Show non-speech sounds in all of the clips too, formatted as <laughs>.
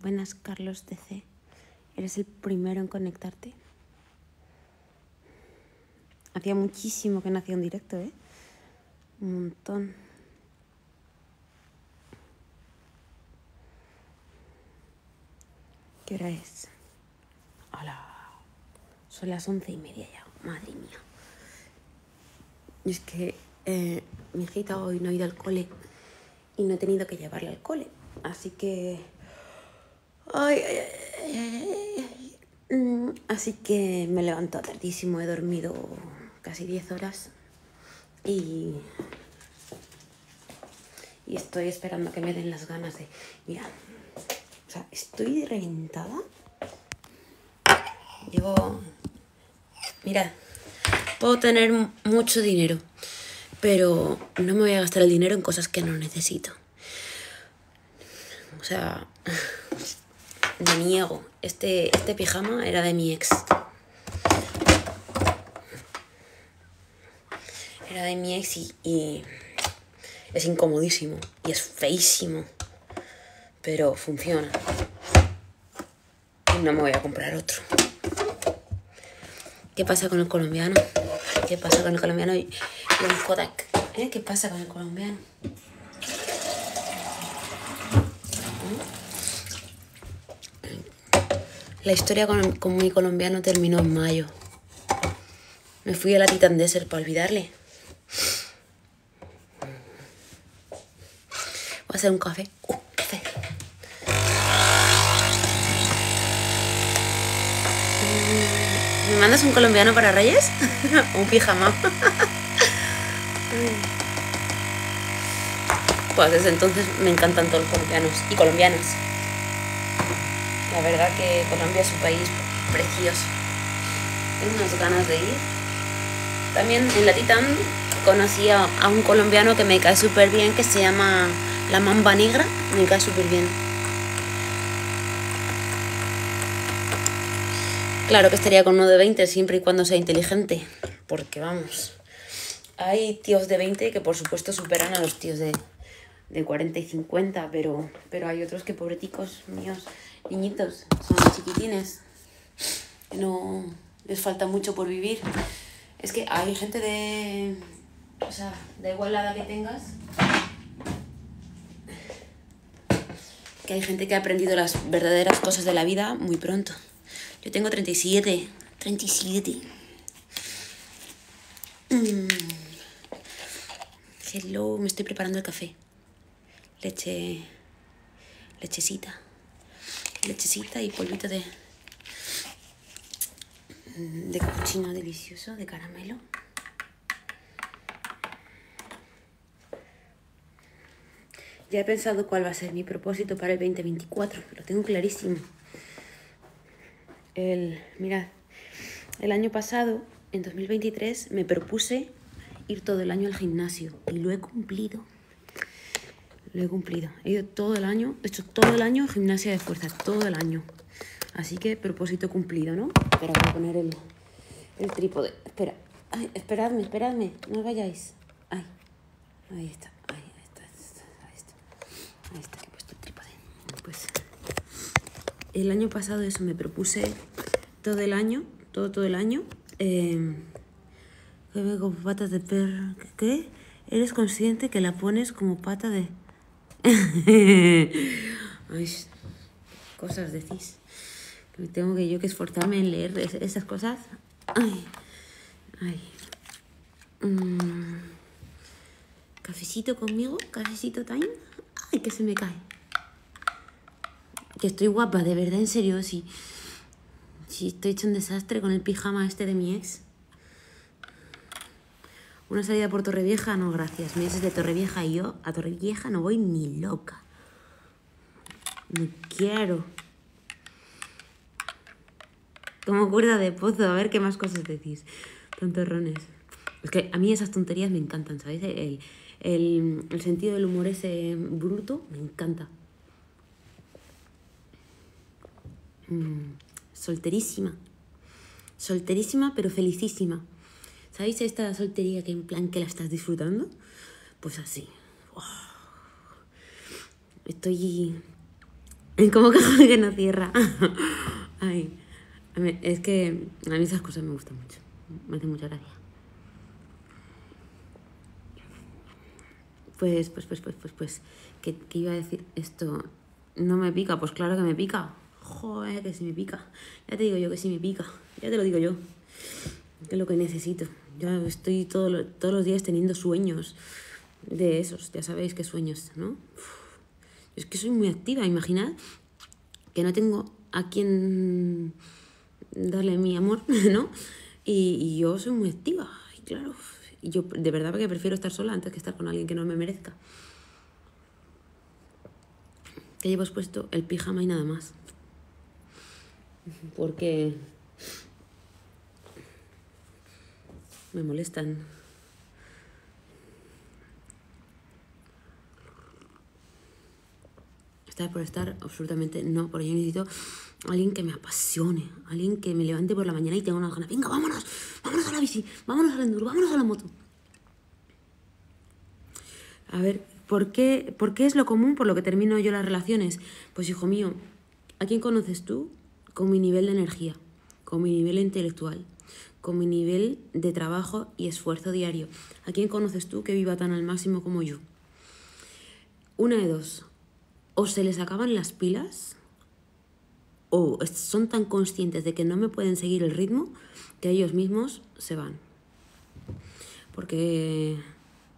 Buenas, Carlos DC Eres el primero en conectarte. Hacía muchísimo que nacía en directo, ¿eh? Un montón. ¿Qué hora es? Hola son las once y media ya, madre mía. Y es que eh, mi hijita hoy no ha ido al cole y no he tenido que llevarla al cole. Así que. Mm, así que me he levantado tardísimo, he dormido casi 10 horas y. Y estoy esperando que me den las ganas de. Mira, o sea, estoy reventada. Llevo mira, puedo tener mucho dinero, pero no me voy a gastar el dinero en cosas que no necesito. O sea, de <laughs> niego. Este, este pijama era de mi ex. Era de mi ex y, y es incomodísimo y es feísimo. Pero funciona. Y no me voy a comprar otro. ¿Qué pasa con el colombiano? ¿Qué pasa con el colombiano y, el Kodak? ¿Eh? ¿Qué pasa con el colombiano? ¿Mm? La historia con, mi colombiano terminó en mayo. Me fui a la Titan Desert para olvidarle. Voy a hacer un café. Uh. mandas un colombiano para Reyes? <laughs> un pijama. pues desde entonces me encantan todos los colombianos y colombianas. La verdad que Colombia es un país precioso. Tengo unas ganas de ir. También en la Titán conocí a un colombiano que me cae súper bien, que se llama La Mamba Negra. Me cae súper bien. Claro que estaría con uno de 20 siempre y cuando sea inteligente. Porque vamos, hay tíos de 20 que por supuesto superan a los tíos de, 40 y 50, pero, pero hay otros que pobreticos míos, niñitos, son chiquitines. No les falta mucho por vivir. Es que hay gente de... O sea, da igual edad que tengas, que hay gente que ha aprendido las verdaderas cosas de la vida muy pronto. Yo tengo 37. 37. siete. Mm. Hello, me estoy preparando el café. Leche. Lechecita. Lechecita y polvito de. de cochino delicioso, de caramelo. Ya he pensado cuál va a ser mi propósito para el 2024, lo tengo clarísimo. El, mirad, el año pasado, en 2023, me propuse ir todo el año al gimnasio y lo he cumplido. Lo he cumplido. He ido todo el año, he hecho todo el año gimnasia de fuerza todo el año. Así que propósito cumplido, ¿no? Espera, voy a poner el, trípode. Espera, ay, esperadme, esperadme, no vayáis. Ay, ahí está, ahí está, ahí está, ahí está, he puesto el trípode. Pues el año pasado eso me propuse todo el año, todo, todo el año. Eh, em, como patas de perro. ¿Qué? ¿Eres consciente que la pones como pata de.? <laughs> cosas decís. tengo que yo que esforzarme en leer esas cosas. Ay. Ay. Mm. Cafecito conmigo, cafecito time. Ay, que se me cae que estoy guapa, de verdad, en serio, si, si estoy hecho un desastre con el pijama este de mi ex. Una salida por Torrevieja, no, gracias. ex es de Torrevieja y yo a Torrevieja no voy ni loca. No quiero. Como cuerda de pozo, a ver qué más cosas decís. Tontorrones. Es que a mí esas tonterías me encantan, ¿sabéis? El, el sentido del humor ese bruto me encanta. Mm, solterísima. Solterísima, pero felicísima. ¿Sabéis esta soltería que en plan que la estás disfrutando? Pues así. estoy Estoy como que no cierra. <laughs> Ay. Es que a mí esas cosas me gustan mucho. Me hace mucha gracia. Pues, pues, pues, pues, pues, pues, qué iba a decir esto? ¿No me pica? Pues claro que me pica. Joder, que si me pica. Ya te digo yo que si me pica. Ya te lo digo yo. Que es lo que necesito. Yo estoy todos los días teniendo sueños de esos. Ya sabéis qué sueños, ¿no? Es que soy muy activa. Imaginad que no tengo a quien darle mi amor, <laughs> ¿no? Y, yo soy muy activa. Y claro, yo de verdad que prefiero estar sola antes que estar con alguien que no me merezca. Que llevas puesto el pijama y nada más porque me molestan. Estar por estar, absolutamente no, porque yo necesito alguien que me apasione, alguien que me levante por la mañana y tenga una ganas. Venga, vámonos, vámonos a la bici, vámonos al enduro, vámonos a la moto. A ver, ¿por qué, ¿por qué es lo común por lo que termino yo las relaciones? Pues hijo mío, ¿a quién conoces tú? con mi nivel de energía, con mi nivel intelectual, con mi nivel de trabajo y esfuerzo diario. ¿A quién conoces tú que viva tan al máximo como yo? Una de dos, o se les acaban las pilas, o son tan conscientes de que no me pueden seguir el ritmo que ellos mismos se van. Porque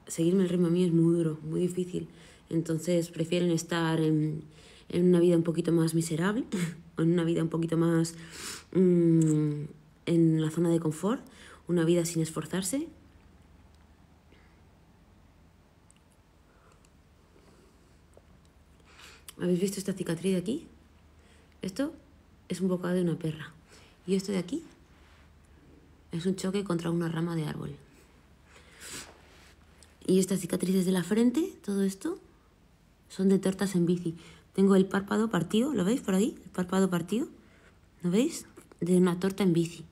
seguirme el ritmo a mí es muy duro, muy difícil. Entonces prefieren estar en, en una vida un poquito más miserable en una vida un poquito más mm, en la zona de confort, una vida sin esforzarse. ¿Habéis visto esta cicatriz de aquí? Esto es un bocado de una perra. Y esto de aquí es un choque contra una rama de árbol. Y estas cicatrices de la frente, todo esto, son de tortas en bici. Tengo el párpado partido, ¿lo veis por ahí? El párpado partido, ¿lo veis? De una torta en bici.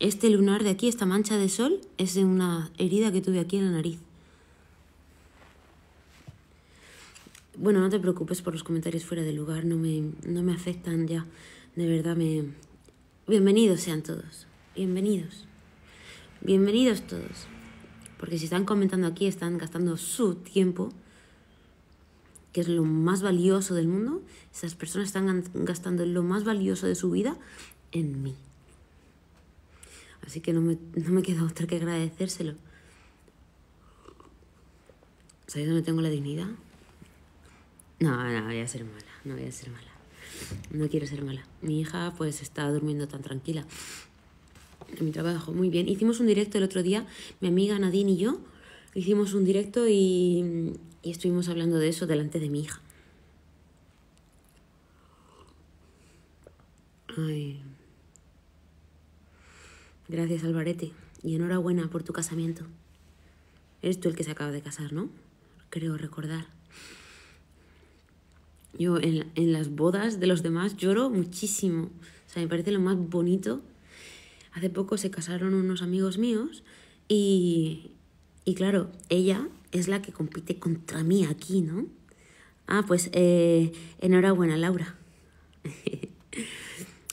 Este lunar de aquí, esta mancha de sol, es de una herida que tuve aquí en la nariz. Bueno, no te preocupes por los comentarios fuera de lugar, no me, no me afectan ya. De verdad me... Bienvenidos sean todos. Bienvenidos. Bienvenidos todos. Porque si están comentando aquí, están gastando su tiempo que es lo más valioso del mundo, esas personas están gastando lo más valioso de su vida en mí. Así que no me, no me queda otra que agradecérselo. ¿Sabéis dónde tengo la dignidad? No, no, voy a ser mala, no voy a ser mala. No quiero ser mala. Mi hija pues está durmiendo tan tranquila. En mi trabajo, muy bien. Hicimos un directo el otro día, mi amiga Nadine y yo. Hicimos un directo y y estuvimos hablando de eso delante de mi hija. Ay. Gracias, Alvarete. Y enhorabuena por tu casamiento. Eres tú el que se acaba de casar, ¿no? Creo recordar. Yo en, las bodas de los demás lloro muchísimo. O sea, me parece lo más bonito. Hace poco se casaron unos amigos míos y, y claro, ella es la que compite contra mí aquí, ¿no? Ah, pues eh, enhorabuena, Laura. <laughs>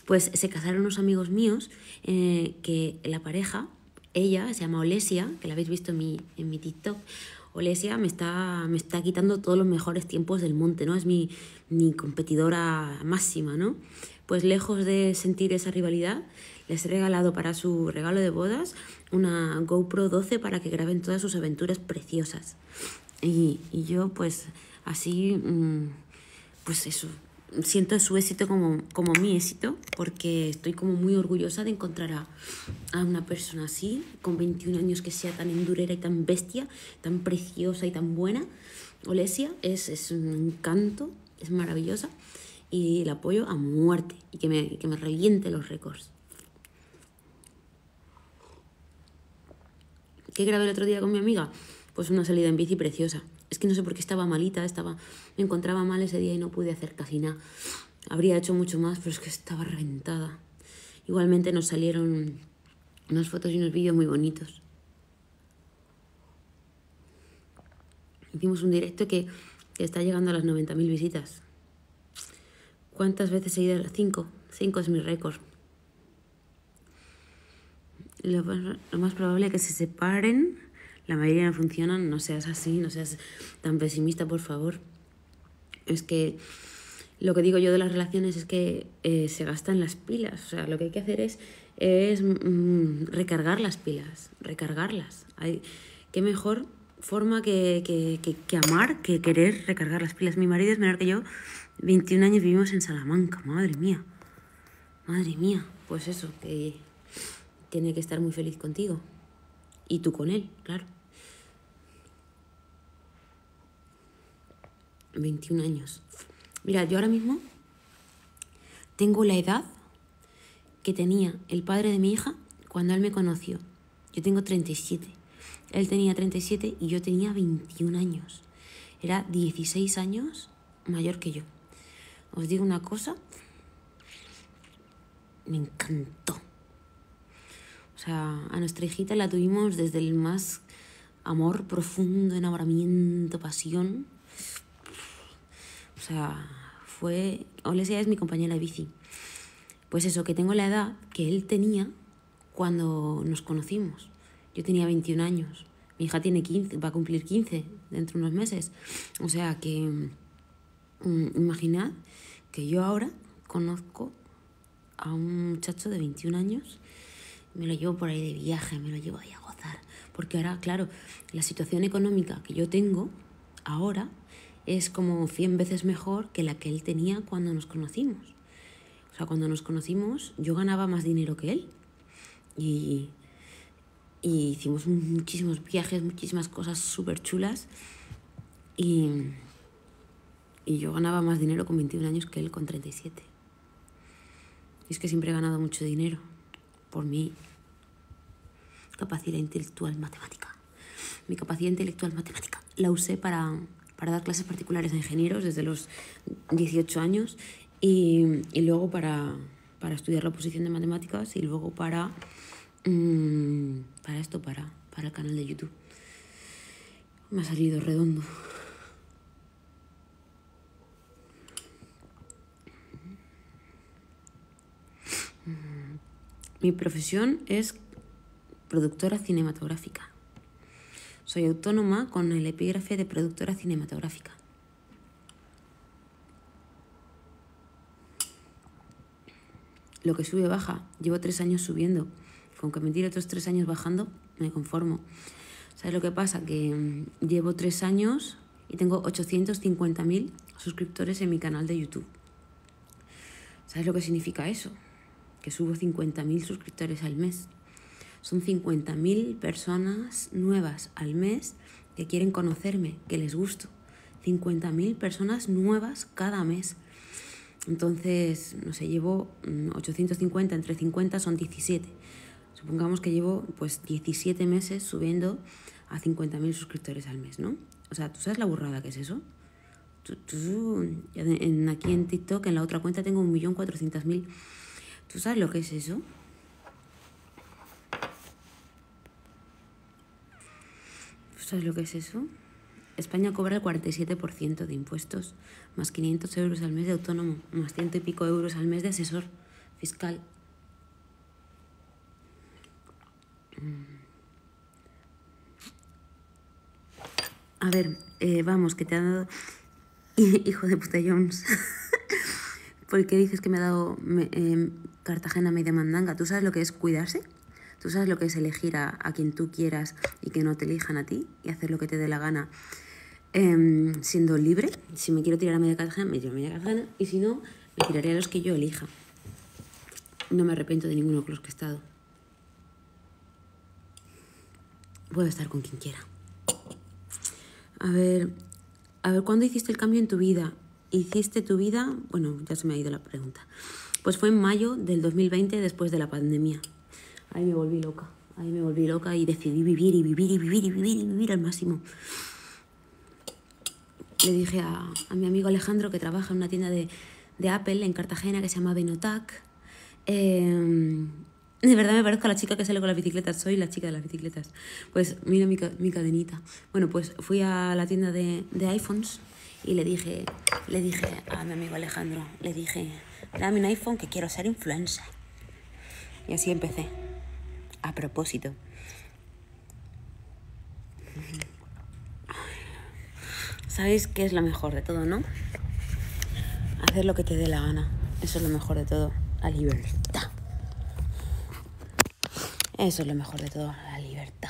pues se casaron unos amigos míos eh, que la pareja, ella se llama Olesia, que la habéis visto en mi, en mi TikTok. Olesia me está, me está quitando todos los mejores tiempos del monte, ¿no? Es mi, mi competidora máxima, ¿no? Pues lejos de sentir esa rivalidad, les he regalado para su regalo de bodas una GoPro 12 para que graben todas sus aventuras preciosas. Y, yo pues así, mm, pues eso, siento su éxito como, como, mi éxito, porque estoy como muy orgullosa de encontrar a, una persona así, con 21 años que sea tan endurera y tan bestia, tan preciosa y tan buena. Olesia es, es un encanto, es maravillosa y la apoyo a muerte y que me, que me reviente los récords. ¿Qué grabé el otro día con mi amiga? Pues una salida en bici preciosa. Es que no sé por qué estaba malita, estaba, me encontraba mal ese día y no pude hacer casi nada. Habría hecho mucho más, pero es que estaba reventada. Igualmente nos salieron unas fotos y unos vídeos muy bonitos. Hicimos un directo que, está llegando a las 90.000 visitas. ¿Cuántas veces he ido? Cinco. Cinco es mi récord lo, más probable es que se separen. La mayoría no funcionan, no seas así, no seas tan pesimista, por favor. Es que lo que digo yo de las relaciones es que eh, se gastan las pilas. O sea, lo que hay que hacer es, es mm, recargar las pilas, recargarlas. Hay, qué mejor forma que, que, que, amar, que querer recargar las pilas. Mi marido es menor que yo, 21 años vivimos en Salamanca, madre mía. Madre mía, pues eso, que tiene que estar muy feliz contigo. Y tú con él, claro. 21 años. Mira, yo ahora mismo tengo la edad que tenía el padre de mi hija cuando él me conoció. Yo tengo 37. Él tenía 37 y yo tenía 21 años. Era 16 años mayor que yo. Os digo una cosa, me encantó. O sea, a nuestra hijita la tuvimos desde el más amor profundo, enamoramiento, pasión. O sea, fue... Olesia es mi compañera de bici. Pues eso, que tengo la edad que él tenía cuando nos conocimos. Yo tenía 21 años. Mi hija tiene 15, va a cumplir 15 dentro de unos meses. O sea que mm, imaginad que yo ahora conozco a un muchacho de 21 años me lo llevo por ahí de viaje, me lo llevo ahí a gozar. Porque ahora, claro, la situación económica que yo tengo ahora es como 100 veces mejor que la que él tenía cuando nos conocimos. O sea, cuando nos conocimos yo ganaba más dinero que él. Y, y hicimos muchísimos viajes, muchísimas cosas súper chulas. Y, y yo ganaba más dinero con 21 años que él con 37. Y es que siempre he ganado mucho dinero por mí capacidad intelectual matemática. Mi capacidad intelectual matemática la usé para, dar clases particulares a ingenieros desde los 18 años y, luego para, para, estudiar la oposición de matemáticas y luego para, mm, para esto, para, para el canal de YouTube. Me ha salido redondo. Mi profesión es productora cinematográfica. Soy autónoma con el epígrafe de productora cinematográfica. Lo que sube baja. Llevo tres años subiendo. Con que me tire otros tres años bajando, me conformo. ¿Sabes lo que pasa? Que mm, llevo tres años y tengo 850.000 suscriptores en mi canal de YouTube. ¿Sabes lo que significa eso? Que subo 50.000 suscriptores al mes. Son 50.000 personas nuevas al mes que quieren conocerme, que les gusto. 50.000 personas nuevas cada mes. Entonces, no sé, llevo 850, mm, entre 50 son 17. Supongamos que llevo pues 17 meses subiendo a 50.000 suscriptores al mes, ¿no? O sea, ¿tú sabes la burrada que es eso? en, aquí en TikTok, en la otra cuenta, tengo 1.400.000. ¿Tú sabes lo que es eso? sabes lo que es eso? España cobra el 47% de impuestos, más 500 euros al mes de autónomo, más ciento y pico euros al mes de asesor fiscal. Mm. A ver, eh, vamos, que te ha dado... <laughs> Hijo de puta Jones. <laughs> ¿Por qué dices que me ha dado em, Cartagena me mandanga? ¿Tú sabes lo que es cuidarse? Tú sabes lo que es elegir a, quien tú quieras y que no te elijan a ti y hacer lo que te dé la gana em, siendo libre. Si me quiero tirar a media cargana, me tiro a media cargana y si no, me tiraré a los que yo elija. No me arrepiento de ninguno de los que he estado. Puedo estar con quien quiera. A ver, a ver, ¿cuándo hiciste el cambio en tu vida? ¿Hiciste tu vida? Bueno, ya se me ha ido la pregunta. Pues fue en mayo del 2020 después de la pandemia ahí me volví loca, ahí me volví loca y decidí vivir y vivir y vivir y vivir y vivir al máximo. Le dije a, a mi amigo Alejandro que trabaja en una tienda de, de Apple en Cartagena que se llama Benotac. Em, de verdad me parezco a la chica que sale con las bicicletas, soy la chica de las bicicletas. Pues mira mi, mi cadenita. Bueno, pues fui a la tienda de, de, iPhones y le dije, le dije a mi amigo Alejandro, le dije, dame un iPhone que quiero ser influencer. Y así empecé. A propósito. Sabéis qué es lo mejor de todo, ¿no? Hacer lo que te dé la gana. Eso es lo mejor de todo. La libertad. Eso es lo mejor de todo. La libertad.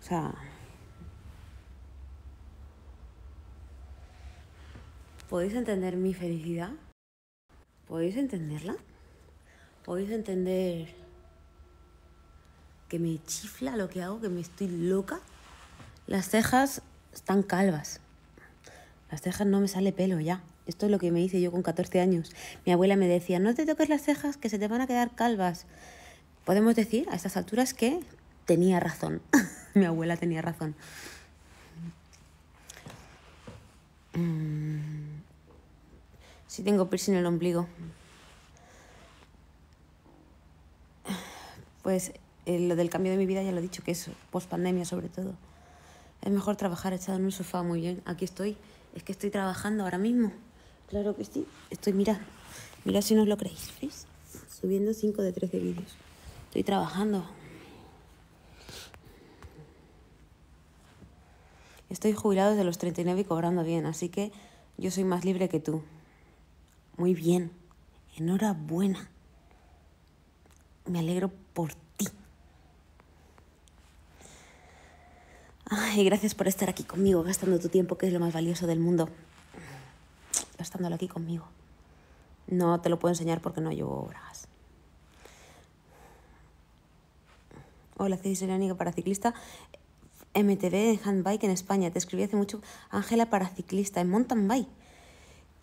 O sea... ¿Podéis entender mi felicidad? ¿Podéis entenderla? ¿Podéis entender que me chifla lo que hago, que me estoy loca. Las cejas están calvas. Las cejas no me sale pelo ya. Esto es lo que me hice yo con 14 años. Mi abuela me decía, no te toques las cejas, que se te van a quedar calvas. Podemos decir a estas alturas que tenía razón. <laughs> Mi abuela tenía razón. Si mm. sí tengo piercing en el ombligo. Pues lo del cambio de mi vida ya lo he dicho, que es post pandemia sobre todo. Es mejor trabajar echado en un sofá muy bien. Aquí estoy, es que estoy trabajando ahora mismo. Claro que sí, estoy, mirando mira si no os lo creéis, ¿veis? Subiendo 5 de 13 vídeos. Estoy trabajando. Estoy jubilado desde los 39 y cobrando bien, así que yo soy más libre que tú. Muy bien. Enhorabuena. Me alegro por ti Ay, gracias por estar aquí conmigo, gastando tu tiempo, que es lo más valioso del mundo. Gastándolo aquí conmigo. No te lo puedo enseñar porque no llevo bragas. Hola, soy Serena para ciclista. MTV en handbike en España. Te escribí hace mucho, Ángela para ciclista en mountain bike.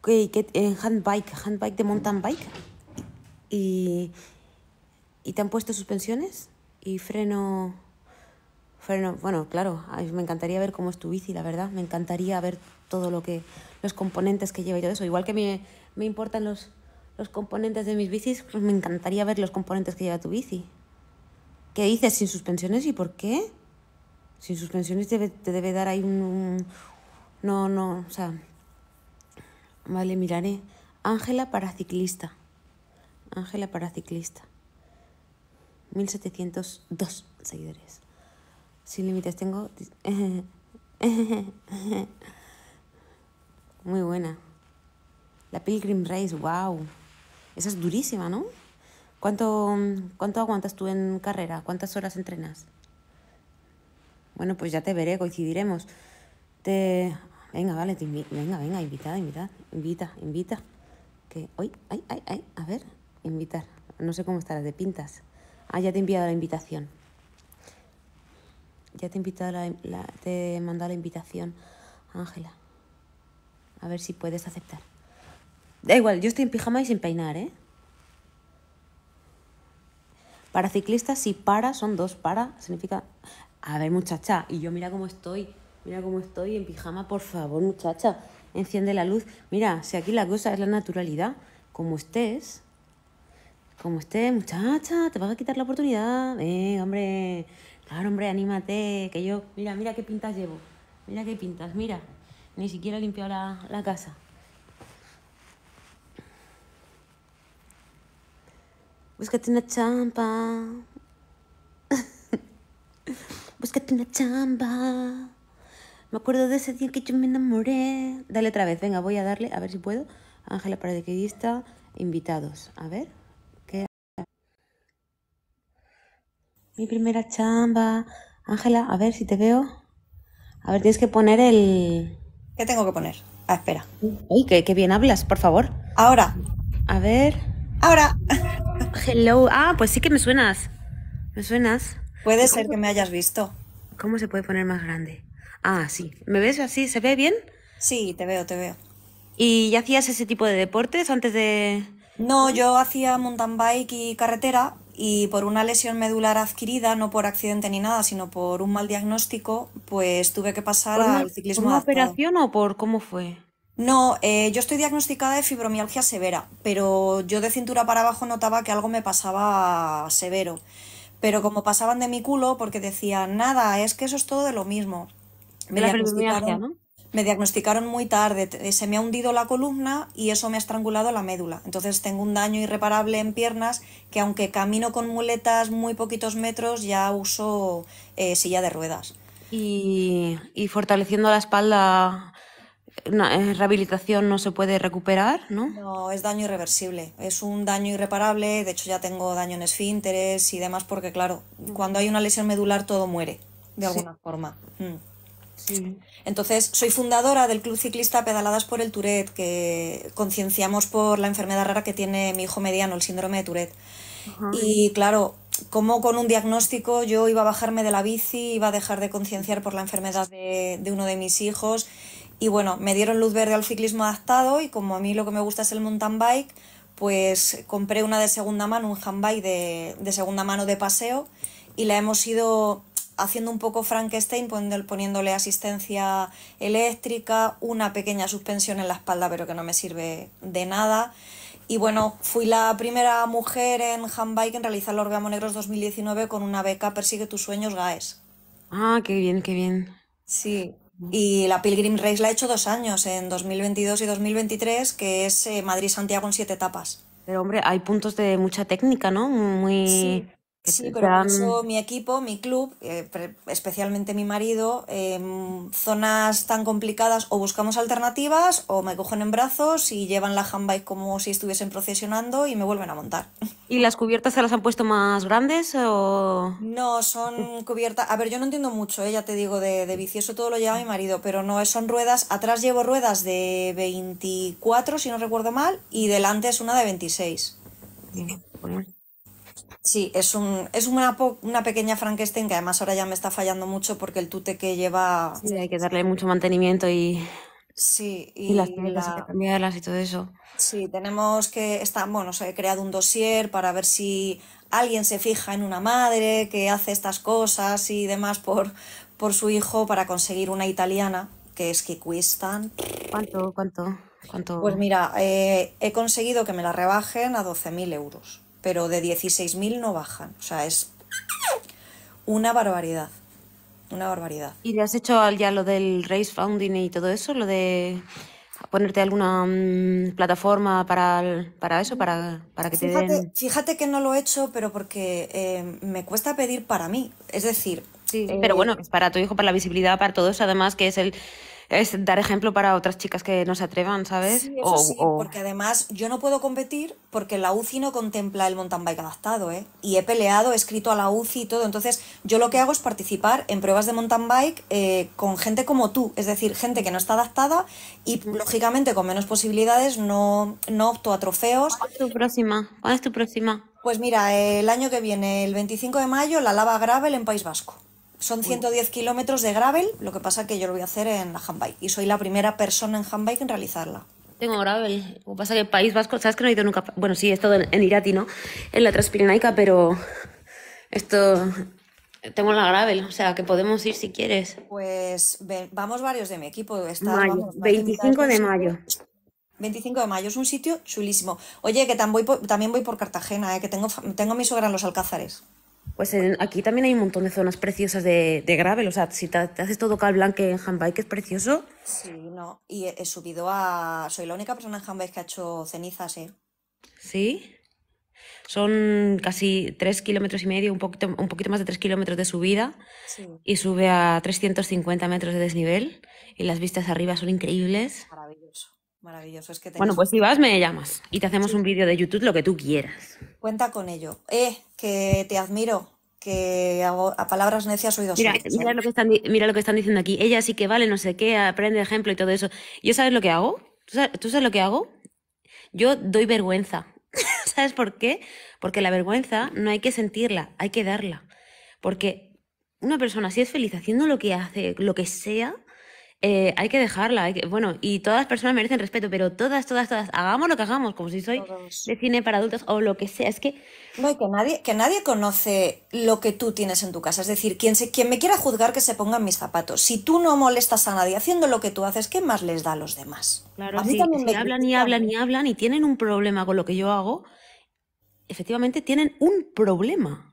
¿Qué, qué, en handbike, handbike de mountain bike. Y, ¿Y te han puesto suspensiones? ¿Y freno bueno, claro, me encantaría ver cómo es tu bici, la verdad. Me encantaría ver todo lo que, los componentes que lleva y todo eso. Igual que me, importan los, componentes de mis bicis, pues me encantaría ver los componentes que lleva tu bici. ¿Qué dices? ¿Sin suspensiones? ¿Y por qué? Sin suspensiones te, debe dar ahí un, No, no, o sea... Vale, miraré. Ángela para ciclista. Ángela para ciclista. 1702 seguidores sin límites tengo. <laughs> Muy buena. La Pilgrim Race, wow. Esa es durísima, ¿no? ¿Cuánto, ¿Cuánto aguantas tú en carrera? ¿Cuántas horas entrenas? Bueno, pues ya te veré, coincidiremos. Te... Venga, vale, te venga, venga, invita, invita, invita, invita. Que hoy, ay, ay, ay, a ver, invitar. No sé cómo estarás de pintas. Ah, ya te he enviado la invitación. Ya te he la, te he mandado la invitación, Ángela. A ver si puedes aceptar. Da igual, yo estoy en pijama y sin peinar, ¿eh? Para ciclistas, si para son dos, para significa. A ver, muchacha, y yo mira cómo estoy, mira cómo estoy en pijama, por favor, muchacha, enciende la luz. Mira, si aquí la cosa es la naturalidad, como estés, como estés, muchacha, te vas a quitar la oportunidad. Venga, eh, hombre, Claro, hombre, anímate, que yo, mira, mira qué pintas llevo, mira qué pintas, mira, ni siquiera he limpiado la, la casa. Búscate una champa. <laughs> Búscate una chamba. Me acuerdo de ese día que yo me enamoré. Dale otra vez, venga, voy a darle, a ver si puedo. Ángela está. invitados. A ver. Mi primera chamba. Ángela, a ver si te veo. A ver, tienes que poner el... ¿Qué tengo que poner? Ah, espera. Uy, qué, bien hablas, por favor. Ahora. A ver. Ahora. Hello. Ah, pues sí que me suenas. Me suenas. Puede ser que me hayas visto. ¿Cómo se puede poner más grande? Ah, sí. ¿Me ves así? ¿Se ve bien? Sí, te veo, te veo. ¿Y ya hacías ese tipo de deportes antes de...? No, yo hacía mountain bike y carretera, y por una lesión medular adquirida, no por accidente ni nada, sino por un mal diagnóstico, pues tuve que pasar al ciclismo ¿Por una operación o por cómo fue? No, eh, yo estoy diagnosticada de fibromialgia severa, pero yo de cintura para abajo notaba que algo me pasaba severo. Pero como pasaban de mi culo, porque decían, nada, es que eso es todo de lo mismo. de la fibromialgia, ¿no? me diagnosticaron muy tarde, eh, se me ha hundido la columna y eso me ha estrangulado la médula. Entonces tengo un daño irreparable en piernas que aunque camino con muletas muy poquitos metros, ya uso eh, silla de ruedas. Y, fortaleciendo la espalda, una eh, rehabilitación no se puede recuperar, ¿no? No, es daño irreversible, es un daño irreparable, de hecho ya tengo daño en esfínteres y demás porque claro, cuando hay una lesión medular todo muere, de alguna forma. Mm. Entonces, soy fundadora del Club Ciclista Pedaladas por el Tourette, que concienciamos por la enfermedad rara que tiene mi hijo mediano, el síndrome de Tourette. Y claro, como con un diagnóstico yo iba a bajarme de la bici, iba a dejar de concienciar por la enfermedad de, uno de mis hijos. Y bueno, me dieron luz verde al ciclismo adaptado y como a mí lo que me gusta es el mountain bike, pues compré una de segunda mano, un handbike de, de segunda mano de paseo y la hemos ido haciendo un poco Frankenstein, poniéndole asistencia eléctrica, una pequeña suspensión en la espalda, pero que no me sirve de nada. Y bueno, fui la primera mujer en handbike en realizar los Gamonegros Negros 2019 con una beca Persigue tus sueños, GAES. Ah, qué bien, qué bien. Sí. Y la Pilgrim Race la he hecho dos años, en 2022 y 2023, que es eh, Madrid-Santiago en siete etapas. Pero hombre, hay puntos de mucha técnica, ¿no? Muy... Sí, pero por eso mm. mi equipo, mi club, eh, especialmente mi marido, en em, zonas tan complicadas o buscamos alternativas o me cogen en brazos y llevan la handbike como si estuviesen procesionando y me vuelven a montar. <laughs> ¿Y las cubiertas se las han puesto más grandes o...? No, son cubiertas... A ver, yo no entiendo mucho, eh, ya te digo, de, vicioso todo lo lleva mi marido, pero no, son ruedas... Atrás llevo ruedas de 24, si no recuerdo mal, y delante es una de 26. Sí, es, un, es una, una pequeña Frankenstein que además ahora ya me está fallando mucho porque el tute que lleva... Sí, hay que darle mucho mantenimiento y... Sí, y, las cambiarlas y todo eso. Sí, tenemos que, está, bueno, se ha creado un dossier para ver si alguien se fija en una madre que hace estas cosas y demás por, por su hijo para conseguir una italiana, que es que cuestan... ¿Cuánto, Pues mira, eh, he conseguido que me la rebajen a 12.000 euros pero de 16.000 no bajan. O sea, es una barbaridad. Una barbaridad. ¿Y le has hecho ya lo del race funding y todo eso? ¿Lo de ponerte alguna mm, plataforma para, para eso? Para, para que te den... Fíjate que no lo he hecho, pero porque eh, me cuesta pedir para mí. Es decir... Sí, eh, pero bueno, es para tu hijo, para la visibilidad, para todo eso, además que es el es dar ejemplo para otras chicas que no se atrevan, ¿sabes? sí, porque además yo no puedo competir porque la UCI no contempla el mountain bike adaptado, ¿eh? Y he peleado, he escrito a la UCI y todo, entonces yo lo que hago es participar en pruebas de mountain bike eh, con gente como tú, es decir, gente que no está adaptada y lógicamente con menos posibilidades no, no opto a trofeos. ¿Cuál es tu próxima? ¿Cuál es tu próxima? Pues mira, el año que viene, el 25 de mayo, la lava gravel en País Vasco. Son 110 kilómetros de gravel, lo que pasa que yo lo voy a hacer en la handbike. Y soy la primera persona en handbike en realizarla. Tengo gravel. Lo pasa que el País Vasco, sabes que no he ido nunca. Bueno, sí, he estado en, Irati, ¿no? En la Transpirenaica, pero esto. Tengo la gravel, o sea, que podemos ir si quieres. Pues vamos varios de mi equipo. Está, 25 de, mayo. 25 de mayo, es un sitio chulísimo. Oye, que también voy por Cartagena, eh, que tengo, tengo a mi suegra en los Alcázares. Pues aquí también hay un montón de zonas preciosas de, de gravel. O sea, si te, haces todo cal blanque en que es precioso. Sí, no. Y he, subido a. Soy la única persona en handbike que ha hecho cenizas, ¿eh? Sí. Son casi tres kilómetros y medio, un poquito, un poquito más de tres kilómetros de subida. Y sube a 350 metros de desnivel. Y las vistas arriba son increíbles. Maravilloso, es que Bueno, pues si vas, me llamas y te hacemos un vídeo de YouTube, lo que tú quieras. Cuenta con ello. Eh, que te admiro, que hago, a palabras necias oídos mira, ¿eh? mira, lo que están, diciendo aquí. Ella sí que vale, no sé qué, aprende ejemplo y todo eso. ¿Yo sabes lo que hago? ¿tú sabes lo que hago? Yo doy vergüenza. <laughs> ¿Sabes por qué? Porque la vergüenza no hay que sentirla, hay que darla. Porque una persona si es feliz haciendo lo que hace, lo que sea, eh, hay que dejarla. bueno, y todas las personas merecen respeto, pero todas, todas, todas, hagamos lo que hagamos, como si soy de cine para adultos o lo que sea. Es que. No, y que nadie, que nadie conoce lo que tú tienes en tu casa. Es decir, quien, se, quien me quiera juzgar que se ponga mis zapatos. Si tú no molestas a nadie haciendo lo que tú haces, ¿qué más les da a los demás? Claro, a mí si hablan y hablan y hablan y tienen un problema con lo que yo hago, efectivamente tienen un problema.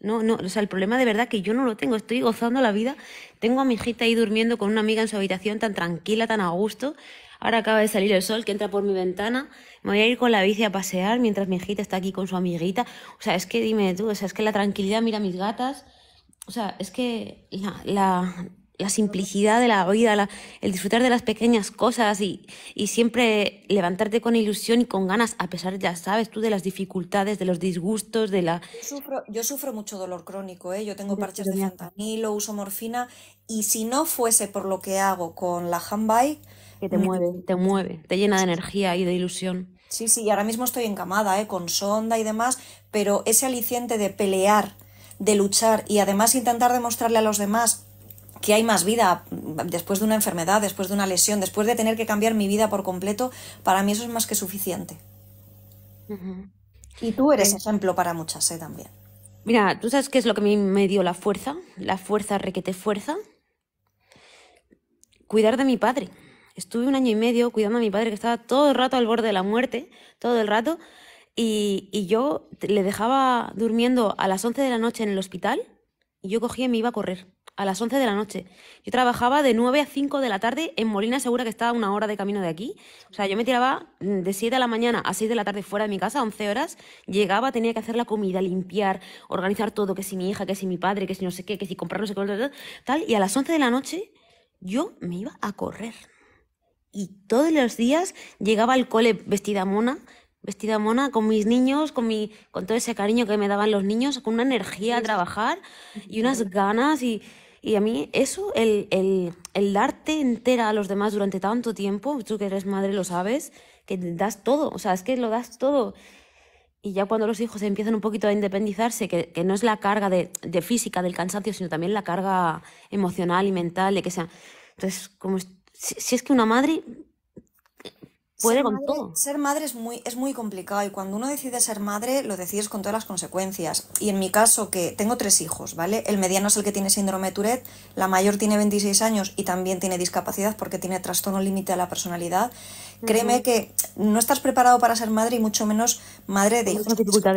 No, no, o sea, el problema de verdad que yo no lo tengo, estoy gozando la vida. Tengo a mi hijita ahí durmiendo con una amiga en su habitación tan tranquila, tan a gusto. Ahora acaba de salir el sol que entra por mi ventana. Me voy a ir con la bici a pasear mientras mi hijita está aquí con su amiguita. O sea, es que dime tú, o sea, es que la tranquilidad, mira mis gatas. O sea, es que la, la, la simplicidad de la vida, el disfrutar de las pequeñas cosas y, siempre levantarte con ilusión y con ganas, a pesar, ya sabes, tú de las dificultades, de los disgustos, de la... Yo sufro, yo sufro mucho dolor crónico, ¿eh? yo tengo parches de fentanilo, uso morfina y si no fuese por lo que hago con la handbike... Que te mm, mueve, te mueve, te llena de energía y de ilusión. Sí, sí, y ahora mismo estoy encamada, ¿eh? con sonda y demás, pero ese aliciente de pelear, de luchar y además intentar demostrarle a los demás que hay más vida después de una enfermedad, después de una lesión, después de tener que cambiar mi vida por completo, para mí eso es más que suficiente. Y tú eres ejemplo para muchas, ¿eh? También. Mira, ¿tú sabes qué es lo que me dio la fuerza? La fuerza requete fuerza. Cuidar de mi padre. Estuve un año y medio cuidando a mi padre que estaba todo el rato al borde de la muerte, todo el rato. Y, y yo le dejaba durmiendo a las 11 de la noche en el hospital y yo cogía y me iba a correr a las 11 de la noche. Yo trabajaba de 9 a 5 de la tarde en Molina Segura, que estaba una hora de camino de aquí. O sea, yo me tiraba mm, de 7 de la mañana a 6 de la tarde fuera de mi casa, 11 horas. Llegaba, tenía que hacer la comida, limpiar, organizar todo, que si mi hija, que si mi padre, que si no sé qué, que si comprar no sé qué, tal. Y a las 11 de la noche yo me iba a correr. Y todos los días llegaba al cole vestida mona, vestida mona con mis niños, con mi con todo ese cariño que me daban los niños, con una energía a trabajar y unas ganas y y a mí eso, el, el, el, darte entera a los demás durante tanto tiempo, tú que eres madre lo sabes, que das todo, o sea, es que lo das todo. Y ya cuando los hijos empiezan un poquito a independizarse, que, que no es la carga de, de, física del cansancio, sino también la carga emocional y mental, de que sea... Entonces, como si, si es que una madre puede ser con madre, todo. Ser madre es muy, es muy complicado y cuando uno decide ser madre lo decides con todas las consecuencias. Y en mi caso, que tengo tres hijos, ¿vale? El mediano es el que tiene síndrome de Tourette, la mayor tiene 26 años y también tiene discapacidad porque tiene trastorno límite a la personalidad. Créeme que no estás preparado para ser madre y mucho menos madre de hijos con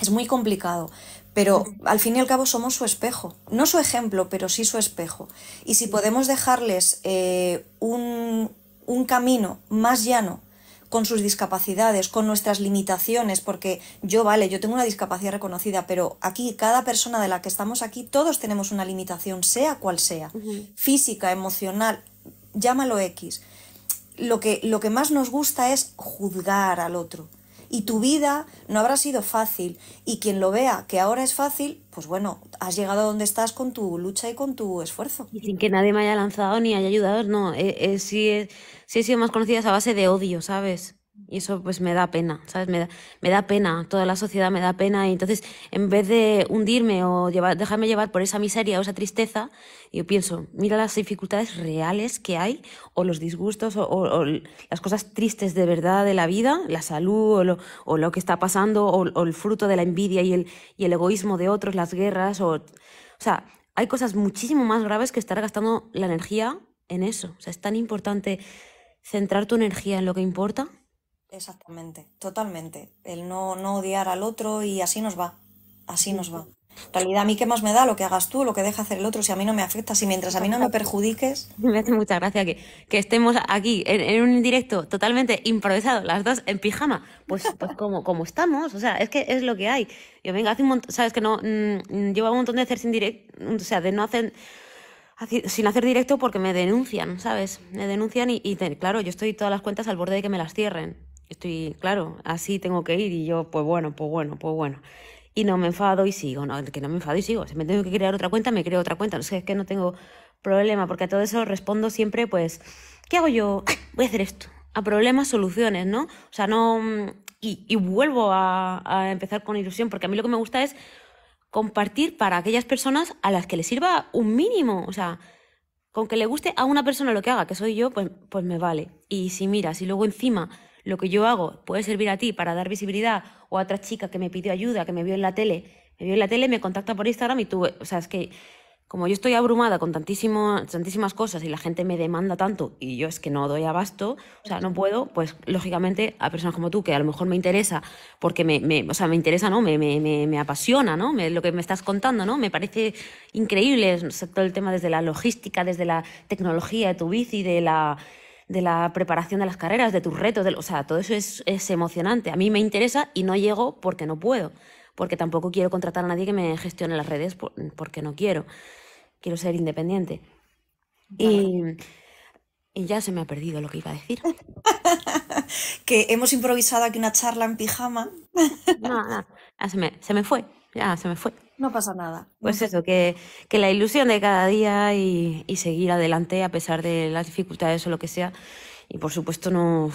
Es muy complicado pero al fin y al cabo somos su espejo. No su ejemplo, pero sí su espejo. Y si podemos dejarles eh, un, un camino más llano con sus discapacidades, con nuestras limitaciones, porque yo, vale, yo tengo una discapacidad reconocida, pero aquí, cada persona de la que estamos aquí, todos tenemos una limitación, sea cual sea, física, emocional, llámalo X. Lo que, lo que más nos gusta es juzgar al otro. Y tu vida no habrá sido fácil. Y quien lo vea que ahora es fácil, pues bueno, has llegado a donde estás con tu lucha y con tu esfuerzo. Y sin que nadie me haya lanzado ni haya ayudado, no. si eh, es eh, eh, sí he sido más conocida a base de odio, ¿sabes? Y eso pues me da pena, ¿sabes? Me da, me da pena, toda la sociedad me da pena. Y entonces, en vez de hundirme o llevar, dejarme llevar por esa miseria o esa tristeza, yo pienso, mira las dificultades reales que hay, o los disgustos, o, o, las cosas tristes de verdad de la vida, la salud, o lo, o lo que está pasando, o, el fruto de la envidia y el, y el egoísmo de otros, las guerras, o... O sea, hay cosas muchísimo más graves que estar gastando la energía en eso. O sea, es tan importante centrar tu energía en lo que importa. Exactamente, totalmente. El no, no odiar al otro y así nos va, así nos va. En realidad, a mí qué más me da lo que hagas tú, lo que deja hacer el otro, si a mí no me afecta, si mientras a mí no me perjudiques. <laughs> Me hace mucha gracia que, que estemos aquí en, un directo totalmente improvisado, las dos en pijama, pues, pues, como, como estamos, o sea, es que es lo que hay. Yo venga, hace un montón, sabes que no, mm, llevo un montón de hacer sin directo, o sea, de no hacer sin hacer directo porque me denuncian, ¿sabes? Me denuncian y, claro, yo estoy todas las cuentas al borde de que me las cierren. Estoy, claro, así tengo que ir y yo, pues bueno, pues bueno, pues bueno. Y no me enfado y sigo, no, que no me enfado y sigo. Si me tengo que crear otra cuenta, me creo otra cuenta. No sé, es que no tengo problema, porque a todo eso respondo siempre, pues, ¿qué hago yo? Voy a hacer esto. A problemas, soluciones, ¿no? O sea, no... Mm, y, vuelvo a empezar con ilusión, porque a mí lo que me gusta es compartir para aquellas personas a las que le sirva un mínimo. O sea, con que le guste a una persona lo que haga, que soy yo, pues, pues me vale. Y si mira, si luego encima lo que yo hago puede servir a ti para dar visibilidad o a otra chica que me pidió ayuda, que me vio en la tele, me vio en la tele, me contacta por Instagram y tú, o sea, es que como yo estoy abrumada con tantísimas cosas y la gente me demanda tanto y yo es que no doy abasto, o sea, no puedo, pues lógicamente a personas como tú, que a lo mejor me interesa, porque me, o sea, me interesa, ¿no? Me, apasiona, ¿no? lo que me estás contando, ¿no? Me parece increíble todo el tema desde la logística, desde la tecnología de tu bici, de la de la preparación de las carreras, de tus retos, o sea, todo eso es emocionante. A mí me interesa y no llego porque no puedo porque tampoco quiero contratar a nadie que me gestione las redes porque no quiero. Quiero ser independiente. Y, y, ya se me ha perdido lo que iba a decir. <laughs> que hemos improvisado aquí una charla en pijama. <laughs> no, no, se me, se me fue, ya se me fue. No pasa nada. Pues eso, que, que la ilusión de cada día y, y, seguir adelante a pesar de las dificultades o lo que sea. Y por supuesto, no,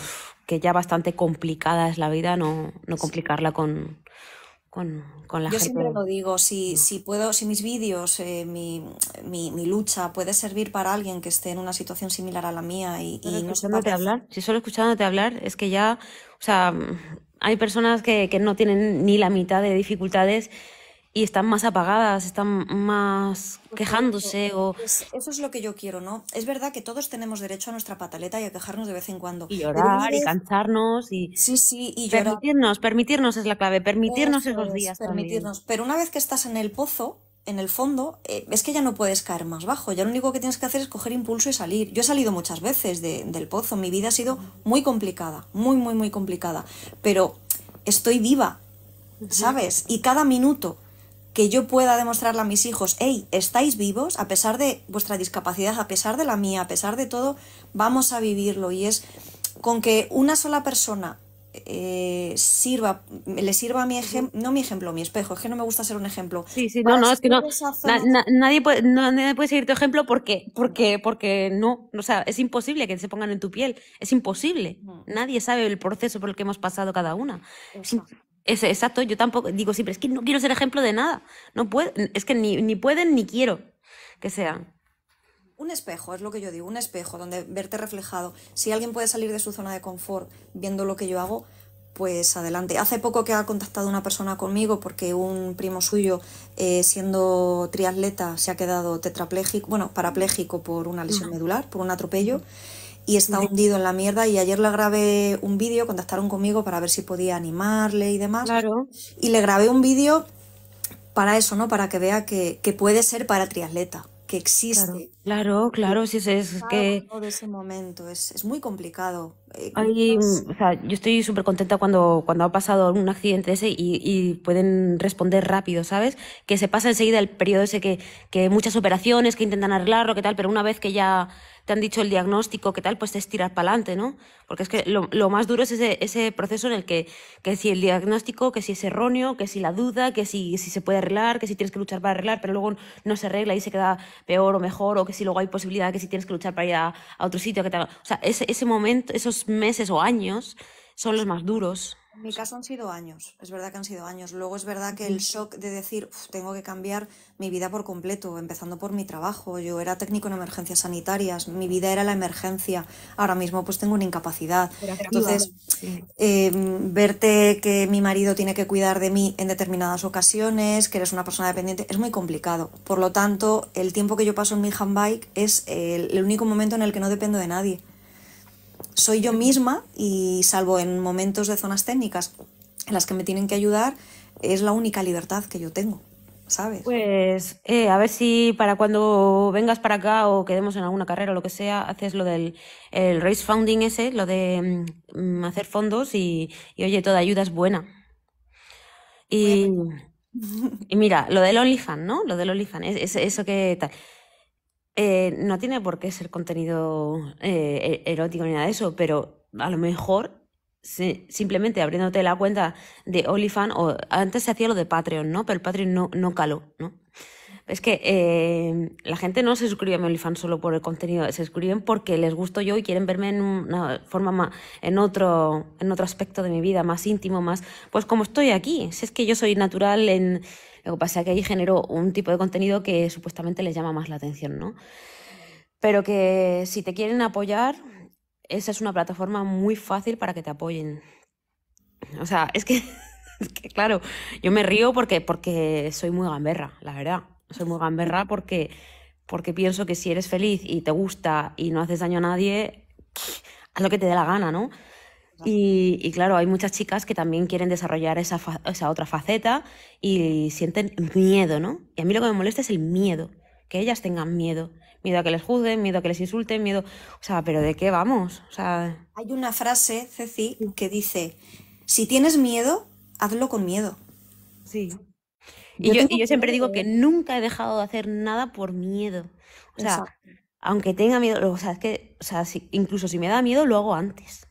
que ya bastante complicada es la vida, no, no complicarla con, con, la Yo siempre lo digo, si, si puedo, si mis vídeos, eh, mi, mi, mi, lucha puede servir para alguien que esté en una situación similar a la mía y, no hablar, si solo escuchándote hablar es que ya, o sea, hay personas que, que no tienen ni la mitad de dificultades y están más apagadas, están más quejándose o... Eso es lo que yo quiero, ¿no? Es verdad que todos tenemos derecho a nuestra pataleta y a quejarnos de vez en cuando. Y llorar y cansarnos y... Sí, sí, y llorar. Permitirnos, permitirnos es la clave, permitirnos esos días. Permitirnos, pero una vez que estás en el pozo, en el fondo, eh, es que ya no puedes caer más bajo, ya lo único que tienes que hacer es coger impulso y salir. Yo he salido muchas veces del pozo, mi vida ha sido muy complicada, muy, muy, muy complicada, pero estoy viva, ¿sabes? Y cada minuto que yo pueda demostrarle a mis hijos, hey, estáis vivos, a pesar de vuestra discapacidad, a pesar de la mía, a pesar de todo, vamos a vivirlo. Y es con que una sola persona eh, sirva, le sirva mi ejemplo, no mi ejemplo, mi espejo, es que no me gusta ser un ejemplo. Sí, sí, no, no, es que no, nadie, puede, seguir tu ejemplo porque, porque, porque no, o sea, es imposible que se pongan en tu piel, es imposible, nadie sabe el proceso por el que hemos pasado cada una. Es, exacto, yo tampoco digo siempre, es que no quiero ser ejemplo de nada. No es que ni, pueden ni quiero que sean. Un espejo, es lo que yo digo, un espejo donde verte reflejado. Si alguien puede salir de su zona de confort viendo lo que yo hago, pues adelante. Hace poco que ha contactado una persona conmigo porque un primo suyo, eh, siendo triatleta, se ha quedado tetrapléjico, bueno, parapléjico por una lesión medular, por un atropello y está hundido en la mierda y ayer le grabé un vídeo, contactaron conmigo para ver si podía animarle y demás. Claro. Y le grabé un vídeo para eso, ¿no? Para que vea que, puede ser para triatleta, que existe. Claro, claro, Si sí, es, que... De ese momento, es, muy complicado. Eh, mm, o sea, yo estoy súper contenta cuando, cuando ha pasado un accidente ese y, pueden responder rápido, ¿sabes? Que se pasa enseguida el periodo ese que, que muchas operaciones, que intentan arreglarlo, que tal, pero una vez que ya te han dicho el diagnóstico, qué tal, pues es tirar para adelante, ¿no? Porque es que lo, más duro es ese, proceso en el que, si el diagnóstico, que si es erróneo, que si la duda, que si, si se puede arreglar, que si tienes que luchar para arreglar, pero luego no se arregla y se queda peor o mejor, o que si luego hay posibilidad, que si tienes que luchar para ir a, otro sitio, que tal. O sea, ese momento, esos meses o años son los más duros. En mi caso han sido años, es verdad que han sido años. Luego es verdad que el shock de decir, tengo que cambiar mi vida por completo, empezando por mi trabajo. Yo era técnico en emergencias sanitarias, mi vida era la emergencia. Ahora mismo pues tengo una incapacidad. Entonces, em, verte que mi marido tiene que cuidar de mí en determinadas ocasiones, que eres una persona dependiente, es muy complicado. Por lo tanto, el tiempo que yo paso en mi handbike es el único momento en el que no dependo de nadie soy yo misma y salvo en momentos de zonas técnicas en las que me tienen que ayudar, es la única libertad que yo tengo. ¿Sabes? Pues eh, a ver si para cuando vengas para acá o quedemos en alguna carrera o lo que sea, haces lo del el race funding ese, lo de mm, hacer fondos y, oye, toda ayuda es buena. Y, mira, lo del OnlyFans, ¿no? Lo del OnlyFans, es, eso que tal. Eh, no tiene por qué ser contenido eh, e-, erótico ni nada de eso, pero a lo mejor simplemente abriéndote la cuenta de olifan o antes se hacía lo de Patreon, ¿no? Pero el Patreon no, no caló, ¿no? Es que em, la gente no se suscribe a mi OnlyFans solo por el contenido, se suscriben porque les gusto yo y quieren verme en una forma más, en otro, en otro aspecto de mi vida, más íntimo, más. Pues como estoy aquí, si es que yo soy natural en, lo que pasa es que ahí generó un tipo de contenido que supuestamente les llama más la atención, ¿no? Pero que si te quieren apoyar, esa es una plataforma muy fácil para que te apoyen. O sea, es que, <laughs> claro, yo me río porque, porque soy muy gamberra, la verdad. Soy muy gamberra porque, porque pienso que si eres feliz y te gusta y no haces daño a nadie, haz lo que te dé la gana, ¿no? Y, claro, hay muchas chicas que también quieren desarrollar esa, esa, otra faceta y sienten miedo, ¿no? Y a mí lo que me molesta es el miedo, que ellas tengan miedo. Miedo a que les juzguen, miedo a que les insulten, miedo... O sea, pero ¿de qué vamos? O sea... Hay una frase, Ceci, que dice, si tienes miedo, hazlo con miedo. Sí. Y yo, siempre digo que nunca he dejado de hacer nada por miedo. O sea, aunque tenga miedo, o sea, es que, o sea, incluso si me da miedo, lo hago antes.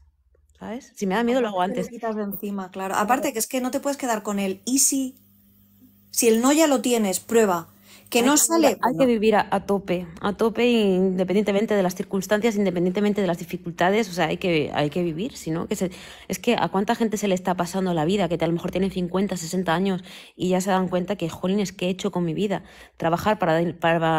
Si me da miedo lo hago antes. de encima, claro. Aparte que es que no te puedes quedar con él y si, si el no ya lo tienes, prueba no hay, sale. Hay que vivir a, tope, a tope independientemente de las circunstancias, independientemente de las dificultades, o sea, hay que, hay que vivir, sino que es que a cuánta gente se le está pasando la vida, que a lo mejor tiene 50, 60 años y ya se dan cuenta que, jolín, es que he hecho con mi vida, trabajar para,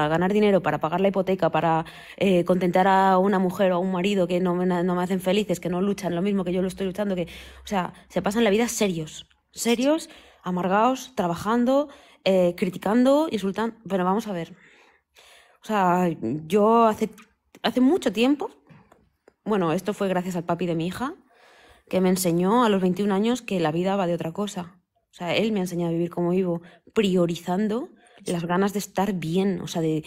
ganar dinero, para pagar la hipoteca, para eh, contentar a una mujer o a un marido que no me, no hacen felices, que no luchan lo mismo que yo lo estoy luchando, que, o sea, se pasan la vida serios, serios, amargados, trabajando, eh, criticando, insultando. Bueno, vamos a ver. O sea, yo hace, hace mucho tiempo, bueno, esto fue gracias al papi de mi hija, que me enseñó a los 21 años que la vida va de otra cosa. O sea, él me ha a vivir como vivo, priorizando las ganas de estar bien, o sea, de,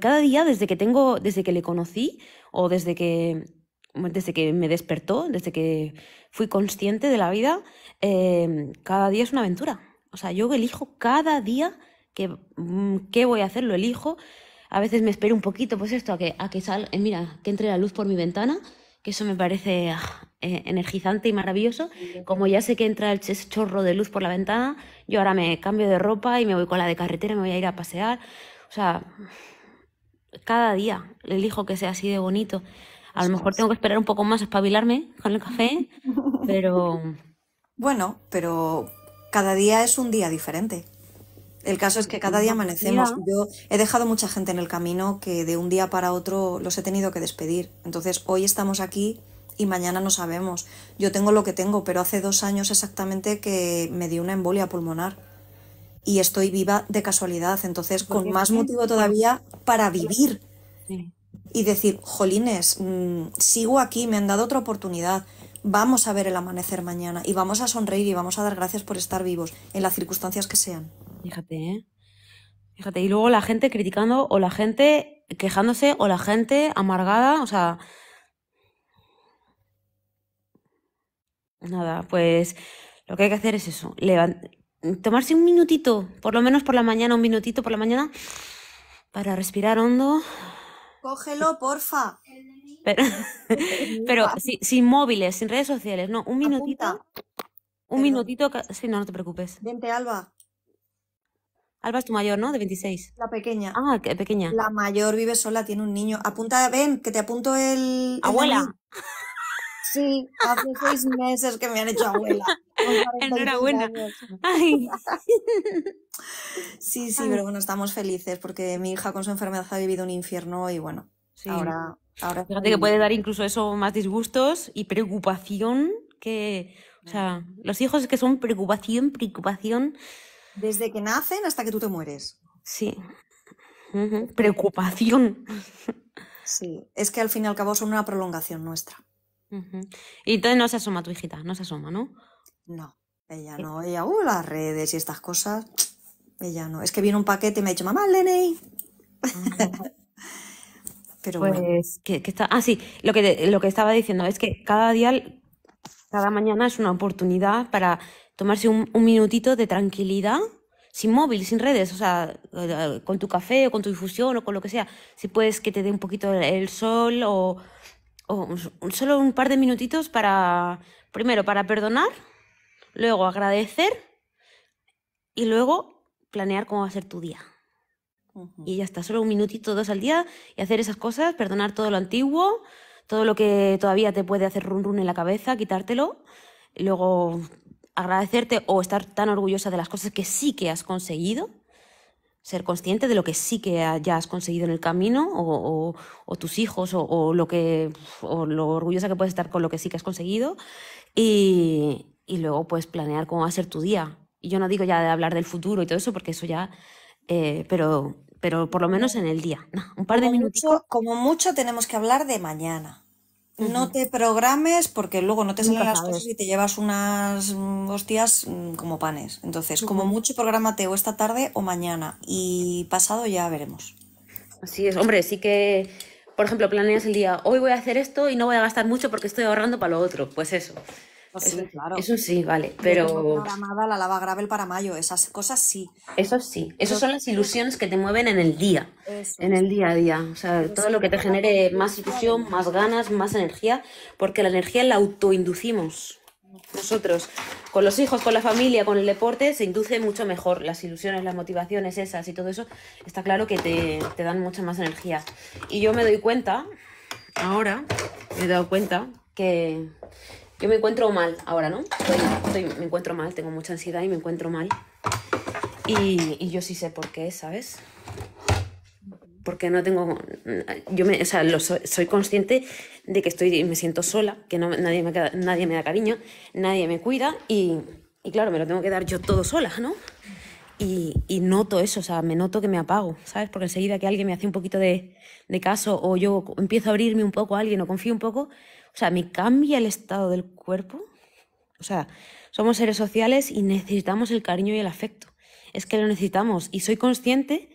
cada día desde que tengo, desde que le conocí o desde que desde que me despertó, desde que fui consciente de la vida, eh, cada día es una aventura. O sea, yo elijo cada día que, mm, qué voy a hacer, lo elijo. A veces me espero un poquito, pues esto, a que, a que sal, eh, mira, que entre la luz por mi ventana, que eso me parece ah, eh, energizante y maravilloso. Como ya sé que entra el chorro de luz por la ventana, yo ahora me cambio de ropa y me voy con la de carretera, me voy a ir a pasear. O sea, cada día elijo que sea así de bonito. A lo mejor tengo que esperar un poco más a espabilarme con el café, pero... <laughs> Bueno, pero cada día es un día diferente. El caso es que cada día amanecemos. Yo he dejado mucha gente en el camino que de un día para otro los he tenido que despedir. Entonces hoy estamos aquí y mañana no sabemos. Yo tengo lo que tengo, pero hace dos años exactamente que me dio una embolia pulmonar y estoy viva de casualidad. Entonces con más motivo todavía para vivir y decir, jolines, mm, sigo aquí, me han dado otra oportunidad vamos a ver el amanecer mañana y vamos a sonreír y vamos a dar gracias por estar vivos en las circunstancias que sean. Fíjate, ¿eh? Fíjate, y luego la gente criticando o la gente quejándose o la gente amargada, o sea... Nada, pues lo que hay que hacer es eso, levant... tomarse un minutito, por lo menos por la mañana, un minutito por la mañana, para respirar hondo. Cógelo, porfa. Pero, <laughs> <laughs> sin, móviles, sin redes sociales, no, un minutito. Un minutito, sí, no, no te preocupes. Vente, Alba. Alba es tu mayor, ¿no? De 26. La pequeña. Ah, qué pequeña. La mayor vive sola, tiene un niño. Apunta, ven, que te apunto el. Abuela. Sí, hace seis meses que me han hecho abuela. <laughs> Enhorabuena. Sí, sí, pero bueno, estamos felices porque mi hija con su enfermedad ha vivido un infierno y bueno, Ahora, ahora Fíjate que puede dar incluso eso más disgustos y preocupación que, o sea, los hijos es que son preocupación, preocupación. Desde que nacen hasta que tú te mueres. Sí. Preocupación. Sí, es que al fin y al cabo son una prolongación nuestra. Y entonces no se asoma tu hijita, no se asoma, ¿no? No, ella no, ella, uh, las redes y estas cosas, ella no. Es que viene un paquete y me ha dicho, mamá, el ah pues, que, está... Ah, sí, lo que, lo que estaba diciendo es que cada día, cada mañana es una oportunidad para tomarse un, minutito de tranquilidad, sin móvil, sin redes, o sea, eh, eh, con tu café o con tu difusión o con lo que sea. Si puedes que te dé un poquito el sol o, o solo un par de minutitos para, primero, para perdonar, luego agradecer y luego planear cómo va a ser tu día y ya está, solo un minutito, dos al día y hacer esas cosas, perdonar todo lo antiguo, todo lo que todavía te puede hacer run run en la cabeza, quitártelo, y luego agradecerte o estar tan orgullosa de las cosas que sí que has conseguido, ser consciente de lo que sí que ya has conseguido en el camino o, tus hijos o, lo que o lo orgullosa que puedes estar con lo que sí que has conseguido y, luego pues planear cómo va a ser tu día. Y yo no digo ya de hablar del futuro y todo eso porque eso ya, eh, pero pero por lo menos en el día, un par de minutos. como mucho tenemos que hablar de mañana. No te programes porque luego no te separas las cosas y te llevas unas días mm, mm, como panes. Entonces, como mucho, prográmate o esta tarde o mañana y pasado ya veremos. Así es, hombre, sí que, por ejemplo, planeas el día, hoy voy a hacer esto y no voy a gastar mucho porque estoy ahorrando para lo otro. Pues eso. Eso sí, claro. Eso sí, vale, pero... Programada la lava gravel para mayo, esas cosas sí. Eso sí, esas son las ilusiones que te mueven en el día, en el día a día. O sea, todo lo que te genere más ilusión, más ganas, más energía, porque la energía la autoinducimos nosotros, con los hijos, con la familia, con el deporte, se induce mucho mejor. Las ilusiones, las motivaciones esas y todo eso, está claro que te, te, dan mucha más energía. Y yo me doy cuenta, ahora me he dado cuenta, que yo me encuentro mal ahora, ¿no? me encuentro mal, tengo mucha ansiedad y me encuentro mal. Y, yo sí sé por qué, ¿sabes? Porque no tengo... Yo me, o sea, lo soy, consciente de que estoy, me siento sola, que no, nadie, me, nadie me da cariño, nadie me cuida y, claro, me lo tengo que dar yo todo sola, ¿no? Y, noto eso, o sea, me noto que me apago, ¿sabes? Porque enseguida que alguien me hace un poquito de, de caso o yo empiezo a abrirme un poco a alguien o confío un poco, o sea, me cambia el estado del cuerpo. O sea, somos seres sociales y necesitamos el cariño y el afecto. Es que lo necesitamos. Y soy consciente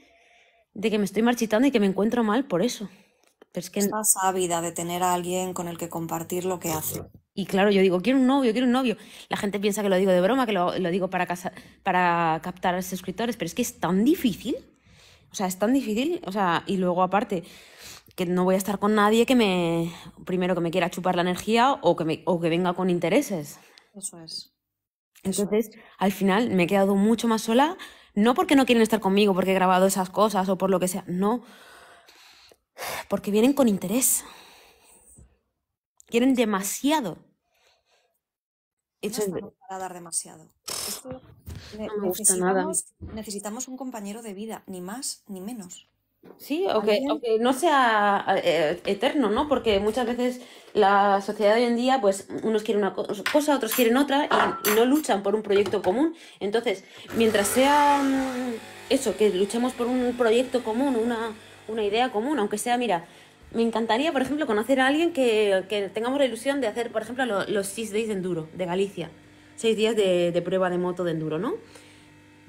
de que me estoy marchitando y que me encuentro mal por eso. Pero es que... Estás ávida de tener a alguien con el que compartir lo que hace. Y claro, yo digo, quiero un novio, quiero un novio. La gente piensa que lo digo de broma, que lo, digo para, para captar a suscriptores, pero es que es tan difícil. O sea, es tan difícil. O sea, y luego aparte, que no voy a estar con nadie que me, primero que me quiera chupar la energía o que, me, o que venga con intereses. Eso es. Entonces, al final me he quedado mucho más sola, no porque no quieren estar conmigo, porque he grabado esas cosas o por lo que sea, no, porque vienen con interés. Quieren demasiado. No es para dar demasiado. Esto, no me gusta nada. Necesitamos un compañero de vida, ni más ni menos. Sí, aunque, no sea eh, eterno, ¿no? Porque muchas veces la sociedad de hoy en día, pues unos quieren una cosa, otros quieren otra y, no luchan por un proyecto común. Entonces, mientras sea mm, eso, que luchemos por un proyecto común, una, una idea común, aunque sea, mira, me encantaría, por ejemplo, conocer a alguien que, que tengamos la ilusión de hacer, por ejemplo, los, seis Six Days de Enduro de Galicia. Seis días de, prueba de moto de Enduro, ¿no?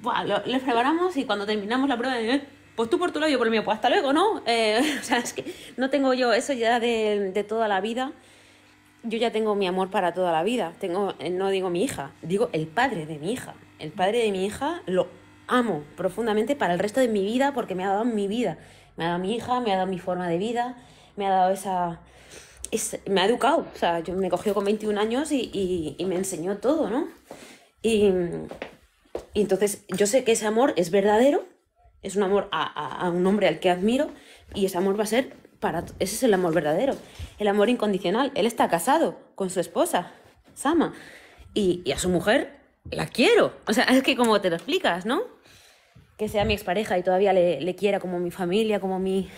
Buah, les preparamos y cuando terminamos la prueba... De eh, pues tú por tu lado, yo por mí, pues hasta luego, ¿no? Eh, <laughs> o sea, es que no tengo yo eso ya de, toda la vida. Yo ya tengo mi amor para toda la vida. Tengo, eh, no digo mi hija, digo el padre de mi hija. El padre de mi hija lo amo profundamente para el resto de mi vida porque me ha dado mi vida. Me ha dado mi hija, me ha dado mi forma de vida, me ha dado esa... me ha educado. O sea, yo me cogió con 21 años y, me enseñó todo, ¿no? y entonces yo sé que ese amor es verdadero es un amor a, un hombre al que admiro y ese amor va a ser para... Ese es el amor verdadero, el amor incondicional. Él está casado con su esposa, Sama, y, a su mujer la quiero. O sea, <laughs> es que como te lo explicas, ¿no? Que sea mi expareja y todavía le, quiera como mi familia, como mi,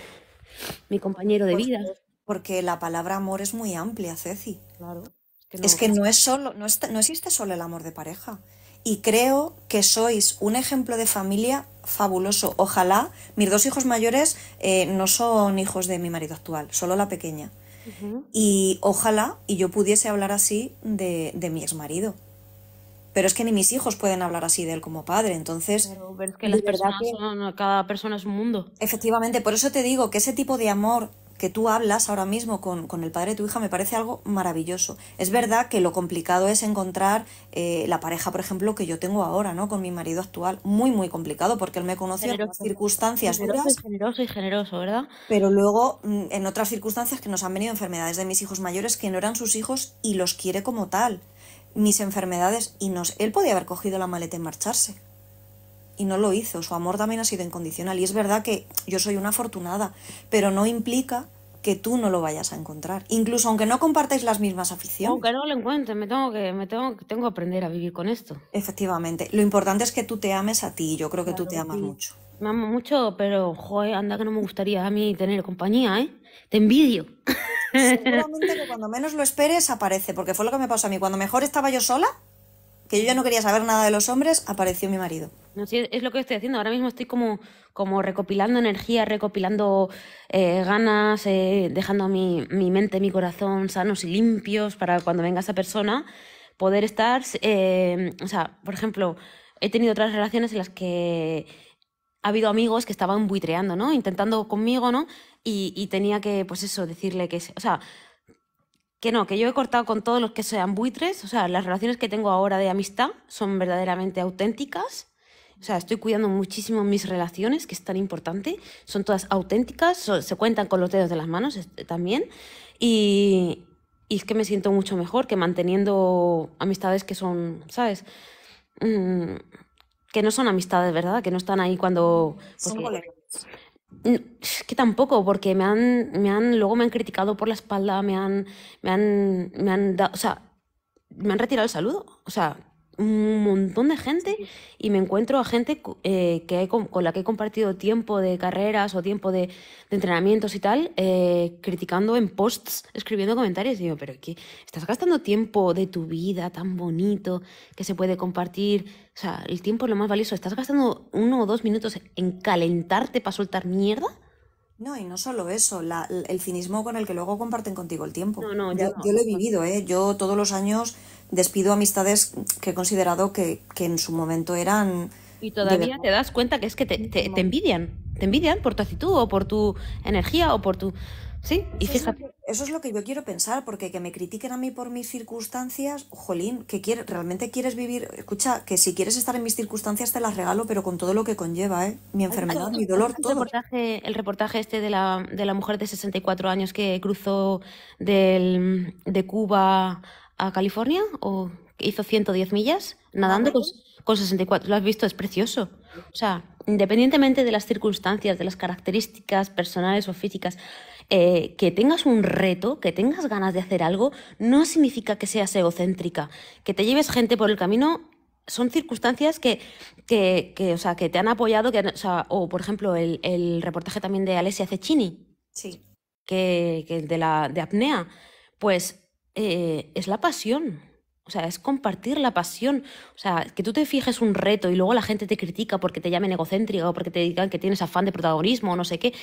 mi compañero de pues vida. Porque la palabra amor es muy amplia, Ceci. Claro. Es que no, es, solo, no, no existe solo el amor de pareja y creo que sois un ejemplo de familia fabuloso. Ojalá, mis dos hijos mayores eh, no son hijos de mi marido actual, solo la pequeña. Y ojalá y yo pudiese hablar así de, mi ex marido. Pero es que ni mis hijos pueden hablar así de él como padre, entonces... cada persona es un mundo. Efectivamente, por eso te digo que ese tipo de amor que tú hablas ahora mismo con, el padre de tu hija me parece algo maravilloso. Es verdad que lo complicado es encontrar eh, la pareja, por ejemplo, que yo tengo ahora, ¿no? Con mi marido actual. Muy, muy complicado, porque él me conoció en circunstancias generoso ¿verdad? Pero luego mm, en otras circunstancias que nos han venido enfermedades de mis hijos mayores que no eran sus hijos y los quiere como tal. Mis enfermedades y nos... Él podía haber cogido la maleta y marcharse y no lo hizo. Su amor también ha sido incondicional. Y es verdad que yo soy una afortunada, pero no implica que tú no lo vayas a encontrar. Incluso aunque no compartáis las mismas aficiones. Aunque no lo encuentre, me tengo que, me tengo, tengo que aprender a vivir con esto. Efectivamente. Lo importante es que tú te ames a ti. Yo creo que tú te amas mucho. Me amo mucho, pero joder, anda que no me gustaría a mí tener compañía, ¿eh? Te envidio. <laughs> Seguramente que cuando menos lo esperes aparece, porque fue lo que me pasó a mí. Cuando mejor estaba yo sola, yo ya no quería saber nada de los hombres, apareció mi marido. es lo que estoy haciendo. Ahora mismo estoy como, como recopilando energía, recopilando eh, ganas, eh, dejando mi, mi, mente, mi corazón sanos y limpios para cuando venga esa persona poder estar. Eh, o sea, por ejemplo, he tenido otras relaciones en las que ha habido amigos que estaban buitreando, ¿no? Intentando conmigo, ¿no? Y, y tenía que, pues eso, decirle que. O sea, que no, que yo he cortado con todos los que sean buitres, o sea, las relaciones que tengo ahora de amistad son verdaderamente auténticas. O sea, estoy cuidando muchísimo mis relaciones, que es tan importante. Son todas auténticas, se cuentan con los dedos de las manos este, también. Y, es que me siento mucho mejor que manteniendo amistades que son, ¿sabes? Mm, que no son amistades, ¿verdad? Que no están ahí cuando que tampoco, porque me han, me han, luego me han criticado por la espalda, me han, me han, me han dado, o sea, me han retirado el saludo. O sea, un montón de gente y me encuentro a gente eh, que con, la que he compartido tiempo de carreras o tiempo de, entrenamientos y tal, eh, criticando en posts, escribiendo comentarios. Y digo, pero ¿qué? Estás gastando tiempo de tu vida tan bonito que se puede compartir. O sea, el tiempo es lo más valioso. ¿Estás gastando uno o dos minutos en calentarte para soltar mierda? No, y no solo eso, el cinismo con el que luego comparten contigo el tiempo. No, yo, lo he vivido, ¿eh? Yo todos los años despido amistades que he considerado que, en su momento eran... Y todavía te das cuenta que es que te, te, te, envidian, te envidian por tu actitud o por tu energía o por tu... Sí, y fíjate. Eso es lo que yo quiero pensar, porque que me critiquen a mí por mis circunstancias, jolín, que quieres, realmente quieres vivir, escucha, que si quieres estar en mis circunstancias te las regalo, pero con todo lo que conlleva, ¿eh? Mi enfermedad, mi dolor, todo. El reportaje, el reportaje este de la, de la mujer de 64 años que cruzó de Cuba a California o hizo 110 millas nadando con, 64. Lo has visto, es precioso. O sea, independientemente de las circunstancias, de las características personales o físicas, eh, que tengas un reto, que tengas ganas de hacer algo, no significa que seas egocéntrica. Que te lleves gente por el camino son circunstancias que, que, que, o sea, que te han apoyado. Que, o, o, por ejemplo, el, el, reportaje también de Alessia Cecchini. Sí. Que, que de la de apnea. Pues eh, es la pasión. O sea, es compartir la pasión. O sea, que tú te fijes un reto y luego la gente te critica porque te llamen egocéntrica o porque te digan que tienes afán de protagonismo o no sé qué.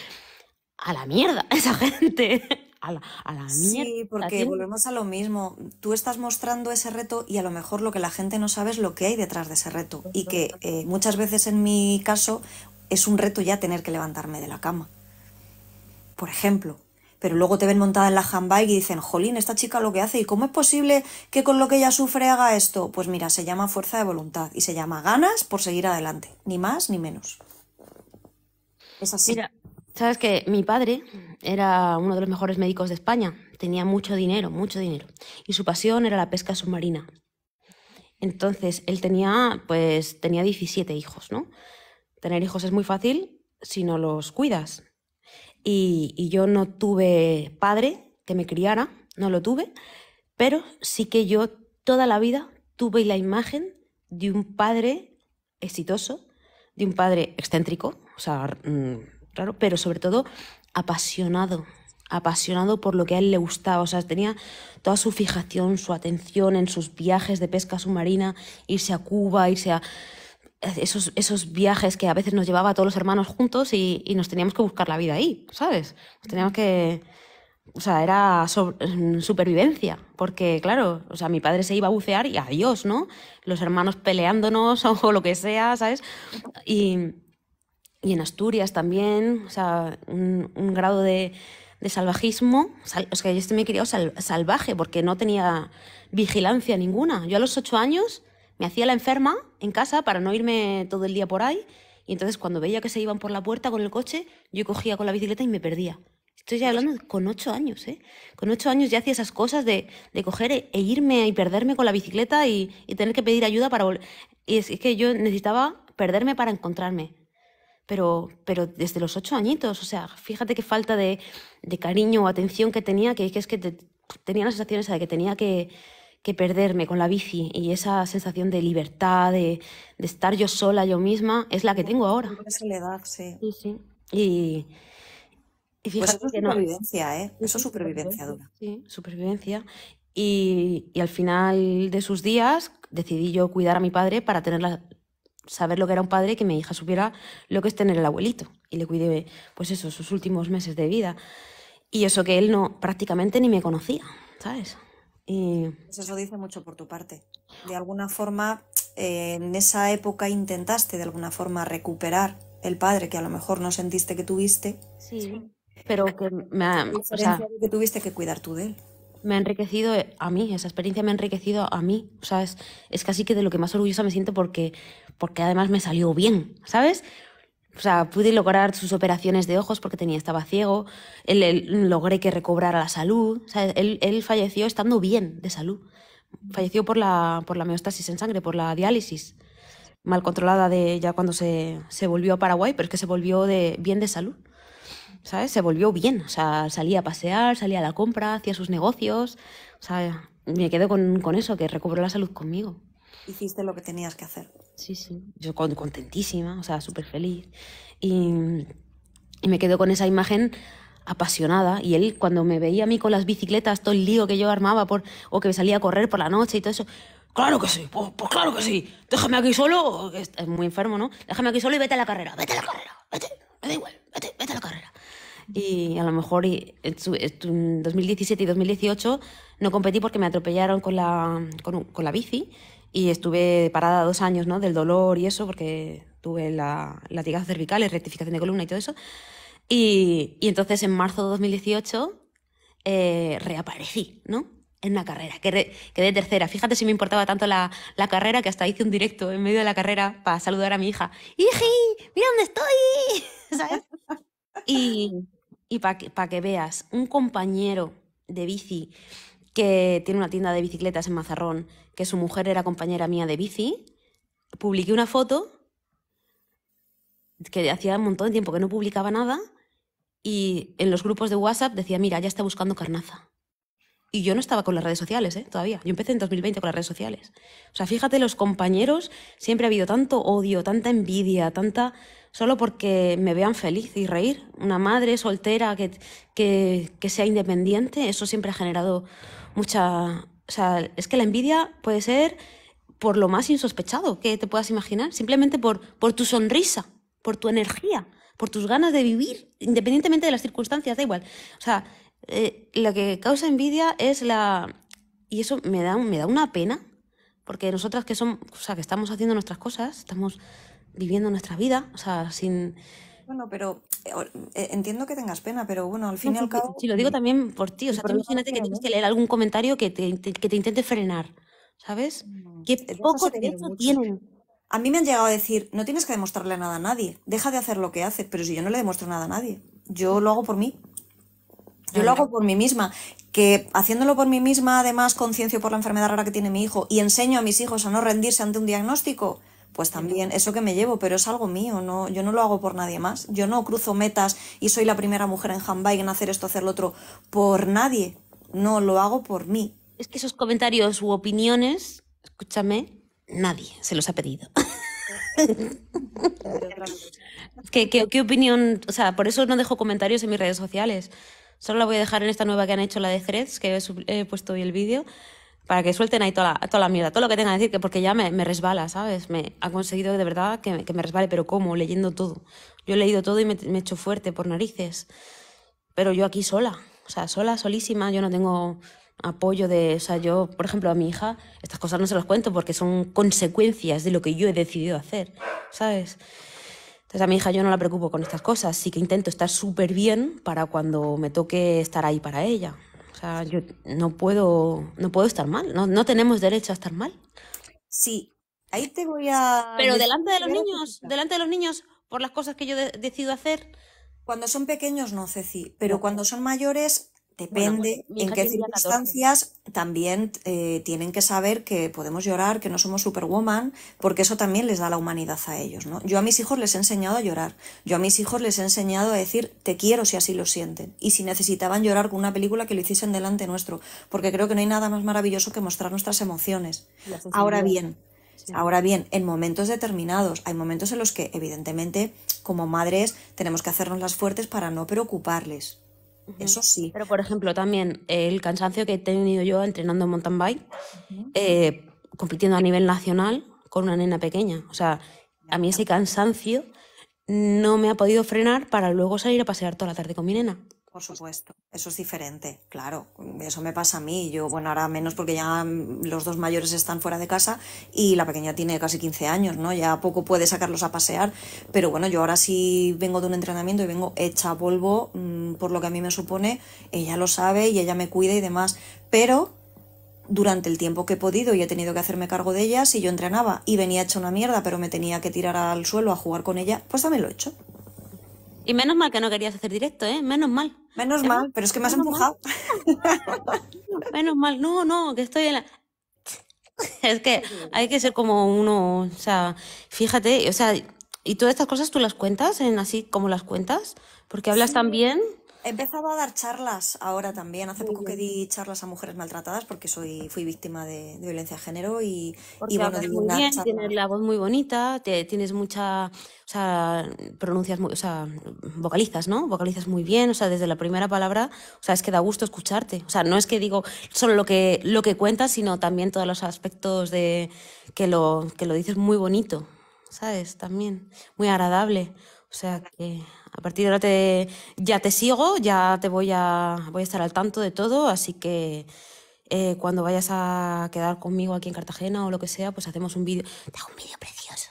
A la mierda, <laughs> esa gente. A la, mierda. Sí, porque volvemos a lo mismo. Tú estás mostrando ese reto y a lo mejor lo que la gente no sabe es lo que hay detrás de ese reto. Y que eh, muchas veces en mi caso es un reto ya tener que levantarme de la cama. Por ejemplo, pero luego te ven montada en la handbike y dicen, jolín, esta chica lo que hace y cómo es posible que con lo que ella sufre haga esto. Pues mira, se llama fuerza de voluntad y se llama ganas por seguir adelante, ni más ni menos. Es así. sabes que mi padre era uno de los mejores médicos de España, tenía mucho dinero, mucho dinero, y su pasión era la pesca submarina. Entonces, él tenía, pues, tenía 17 hijos, ¿no? Tener hijos es muy fácil si no los cuidas y, yo no tuve padre que me criara, no lo tuve, pero sí que yo toda la vida tuve la imagen de un padre exitoso, de un padre excéntrico, o sea, mm, raro, pero sobre todo apasionado, apasionado por lo que a él le gustaba, o sea, tenía toda su fijación, su atención en sus viajes de pesca submarina, irse a Cuba, irse a esos, viajes que a veces nos llevaba a todos los hermanos juntos y, nos teníamos que buscar la vida ahí, ¿sabes? Nos teníamos que... O sea, era mm, supervivencia, porque claro, o sea, mi padre se iba a bucear y adiós, ¿no? Los hermanos peleándonos <laughs> o lo que sea, ¿sabes? Y, en Asturias también, o sea, un, grado de, salvajismo, o sea, yo me he criado salvaje porque no tenía vigilancia ninguna. Yo a los ocho años me hacía la enferma en casa para no irme todo el día por ahí. Y entonces cuando veía que se iban por la puerta con el coche, yo cogía con la bicicleta y me perdía. Estoy ya hablando con ocho años, ¿eh? Con ocho años ya hacía esas cosas de, de coger e, e irme y perderme con la bicicleta y, tener que pedir ayuda para volver. Y es, que yo necesitaba perderme para encontrarme. Pero, pero desde los ocho añitos, o sea, fíjate qué falta de, cariño o atención que tenía, que es que, tenía sensaciones de que tenía que, que perderme con la bici y esa sensación de libertad, de, estar yo sola, yo misma, es la que tengo ahora. sí. Sí, sí. Y, y pues fíjate eso es supervivencia, ¿eh? Eso supervivencia, dura. Sí, supervivencia. Y, al final de sus días decidí yo cuidar a mi padre para tenerla saber lo que era un padre que mi hija supiera lo que es tener el abuelito. Y le cuidé, pues eso, sus últimos meses de vida. Y eso que él no prácticamente ni me conocía, ¿sabes? Y... Pues eso dice mucho por tu parte. De alguna forma, eh, en esa época intentaste de alguna forma recuperar el padre que a lo mejor no sentiste que tuviste. Sí, pero que me ha, o sea, que tuviste que cuidar tú de él. Me ha enriquecido eh, a mí, esa experiencia me ha enriquecido a mí. es, es casi que de lo que más orgullosa me siento porque, porque además me salió bien, ¿sabes? O sea, pude lograr sus operaciones de ojos porque tenía, estaba ciego. Él, logré que recobrara la salud. O sea, él, él, falleció estando bien de salud. Falleció por la, por la meostasis en sangre, por la diálisis mal controlada de ya cuando se, se, volvió a Paraguay, pero es que se volvió de, bien de salud. ¿Sabes? Se volvió bien. O sea, salía a pasear, salía a la compra, hacía sus negocios. O sea, me quedo con, con eso, que recobró la salud conmigo. Hiciste lo que tenías que hacer. Sí, sí. Yo contentísima, o sea, súper feliz. Y, y, me quedo con esa imagen apasionada. Y él, cuando me veía a mí con las bicicletas, todo el lío que yo armaba, por, o que me salía a correr por la noche y todo eso. Claro que sí, pues, pues claro que sí. Déjame aquí solo, es muy enfermo, ¿no? Déjame aquí solo y vete a la carrera, vete a la carrera, vete, me da igual, vete, vete a la carrera. Y a lo mejor en 2017 y 2018 no competí porque me atropellaron con la, con, con la bici y estuve parada dos años, ¿no? Del dolor y eso, porque tuve la latigazo cervical, rectificación de columna y todo eso. Y, y entonces en marzo de 2018 eh, reaparecí, ¿no? En una carrera, quedé, de tercera. Fíjate si me importaba tanto la, la, carrera que hasta hice un directo en medio de la carrera para saludar a mi hija. ¡Hiji! ¡Mira dónde estoy! <laughs> Y, y para que, que veas, un compañero de bici que tiene una tienda de bicicletas en Mazarrón, que su mujer era compañera mía de bici, publiqué una foto que hacía un montón de tiempo que no publicaba nada y en los grupos de WhatsApp decía, mira, ya está buscando carnaza. Y yo no estaba con las redes sociales, ¿eh? Todavía. Yo empecé en 2020 con las redes sociales. O sea, fíjate, los compañeros, siempre ha habido tanto odio, tanta envidia, tanta... Solo porque me vean feliz y reír. Una madre soltera que, que sea independiente, eso siempre ha generado mucha o sea, es que la envidia puede ser por lo más insospechado que te puedas imaginar, simplemente por, por tu sonrisa, por tu energía, por tus ganas de vivir, independientemente de las circunstancias, da igual. O sea, eh, lo que causa envidia es la... Y eso me da, me da una pena, porque nosotras que, son, o sea, que estamos haciendo nuestras cosas, estamos viviendo nuestra vida, o sea, sin bueno, pero eh, eh, entiendo que tengas pena, pero bueno, al fin y al cabo... Sí, lo digo también por ti, o sea, imagínate que tienes que leer algún comentario que te, que te intente frenar, ¿sabes? que poco eso tienen. A mí me han llegado a decir, no tienes que demostrarle nada a nadie, deja de hacer lo que haces, pero si yo no le demuestro nada a nadie, yo lo hago por mí. Yo lo hago por mí misma, que haciéndolo por mí misma, además conciencio por la enfermedad rara que tiene mi hijo y enseño a mis hijos a no rendirse ante un diagnóstico, pues también eso que me llevo, pero es algo mío, no, yo no lo hago por nadie más. Yo no cruzo metas y soy la primera mujer en handbike en hacer esto, hacer lo otro, por nadie. No, lo hago por mí. Es que esos comentarios u opiniones, escúchame, nadie se los ha pedido. <laughs> ¿Qué, qué, opinión? O sea, por eso no dejo comentarios en mis redes sociales. Solo la voy a dejar en esta nueva que han hecho, la de Cerez que he puesto hoy el vídeo para que suelten ahí toda la, toda la mierda, todo lo que tengan que decir, que porque ya me, resbala, ¿sabes? Me ha conseguido de verdad que, que, me resbale, pero ¿cómo? Leyendo todo. Yo he leído todo y me he hecho fuerte por narices. Pero yo aquí sola, o sea, sola, solísima, yo no tengo apoyo de, o sea, yo, por ejemplo, a mi hija, estas cosas no se las cuento porque son consecuencias de lo que yo he decidido hacer, ¿sabes? Entonces a mi hija yo no la preocupo con estas cosas, sí que intento estar súper bien para cuando me toque estar ahí para ella sea, yo no puedo, no puedo estar mal, no, tenemos derecho a estar mal. Sí, ahí te voy a... Pero delante de los niños, delante de los niños, por las cosas que yo decido hacer. Cuando son pequeños no, Ceci, pero cuando son mayores pues Depende en qué circunstancias también eh, tienen que saber que podemos llorar, que no somos superwoman, porque eso también les da la humanidad a ellos. ¿no? Yo a mis hijos les he enseñado a llorar, yo a mis hijos les he enseñado a decir te quiero si así lo sienten y si necesitaban llorar con una película que lo hiciesen delante nuestro, porque creo que no hay nada más maravilloso que mostrar nuestras emociones. Ahora bien, Ahora bien, en momentos determinados, hay momentos en los que, evidentemente, como madres, tenemos que hacernos las fuertes para no preocuparles. Eso sí. Pero, por ejemplo, también eh, el cansancio que he tenido yo entrenando mountain bike, eh, compitiendo a nivel nacional con una nena pequeña. O sea, a mí ese cansancio no me ha podido frenar para luego salir a pasear toda la tarde con mi nena. Por supuesto, eso es diferente, claro. Eso me pasa a mí. Yo, bueno, ahora menos porque ya los dos mayores están fuera de casa y la pequeña tiene casi 15 años, ¿no? Ya poco puede sacarlos a pasear. Pero bueno, yo ahora sí vengo de un entrenamiento y vengo hecha polvo mm, por lo que a mí me supone. Ella lo sabe y ella me cuida y demás. Pero durante el tiempo que he podido y he tenido que hacerme cargo de ella, si yo entrenaba y venía hecha una mierda, pero me tenía que tirar al suelo a jugar con ella, pues también lo he hecho. Y menos mal que no querías hacer directo, ¿eh? Menos mal. Menos mal, pero es que me has empujado. <laughs> menos mal, no, no, que estoy en la... <laughs> es que hay que ser como uno, o sea, fíjate, o sea, ¿y todas estas cosas tú las cuentas en así como las cuentas? Porque hablas tan bien Empezaba a dar charlas ahora también. Hace poco que di charlas a mujeres maltratadas porque soy fui víctima de, violencia de género y, y bueno, tienes la voz muy bonita, te, tienes mucha, o sea, pronuncias, muy, o sea, vocalizas, ¿no? Vocalizas muy bien, o sea, desde la primera palabra, o sea, es que da gusto escucharte. O sea, no es que digo solo lo que lo que cuentas, sino también todos los aspectos de que lo que lo dices muy bonito, ¿sabes? También muy agradable. O sea que a partir de ahora te, ya te sigo, ya te voy a, voy a estar al tanto de todo, así que eh, cuando vayas a quedar conmigo aquí en Cartagena o lo que sea, pues hacemos un vídeo. Te hago un vídeo precioso.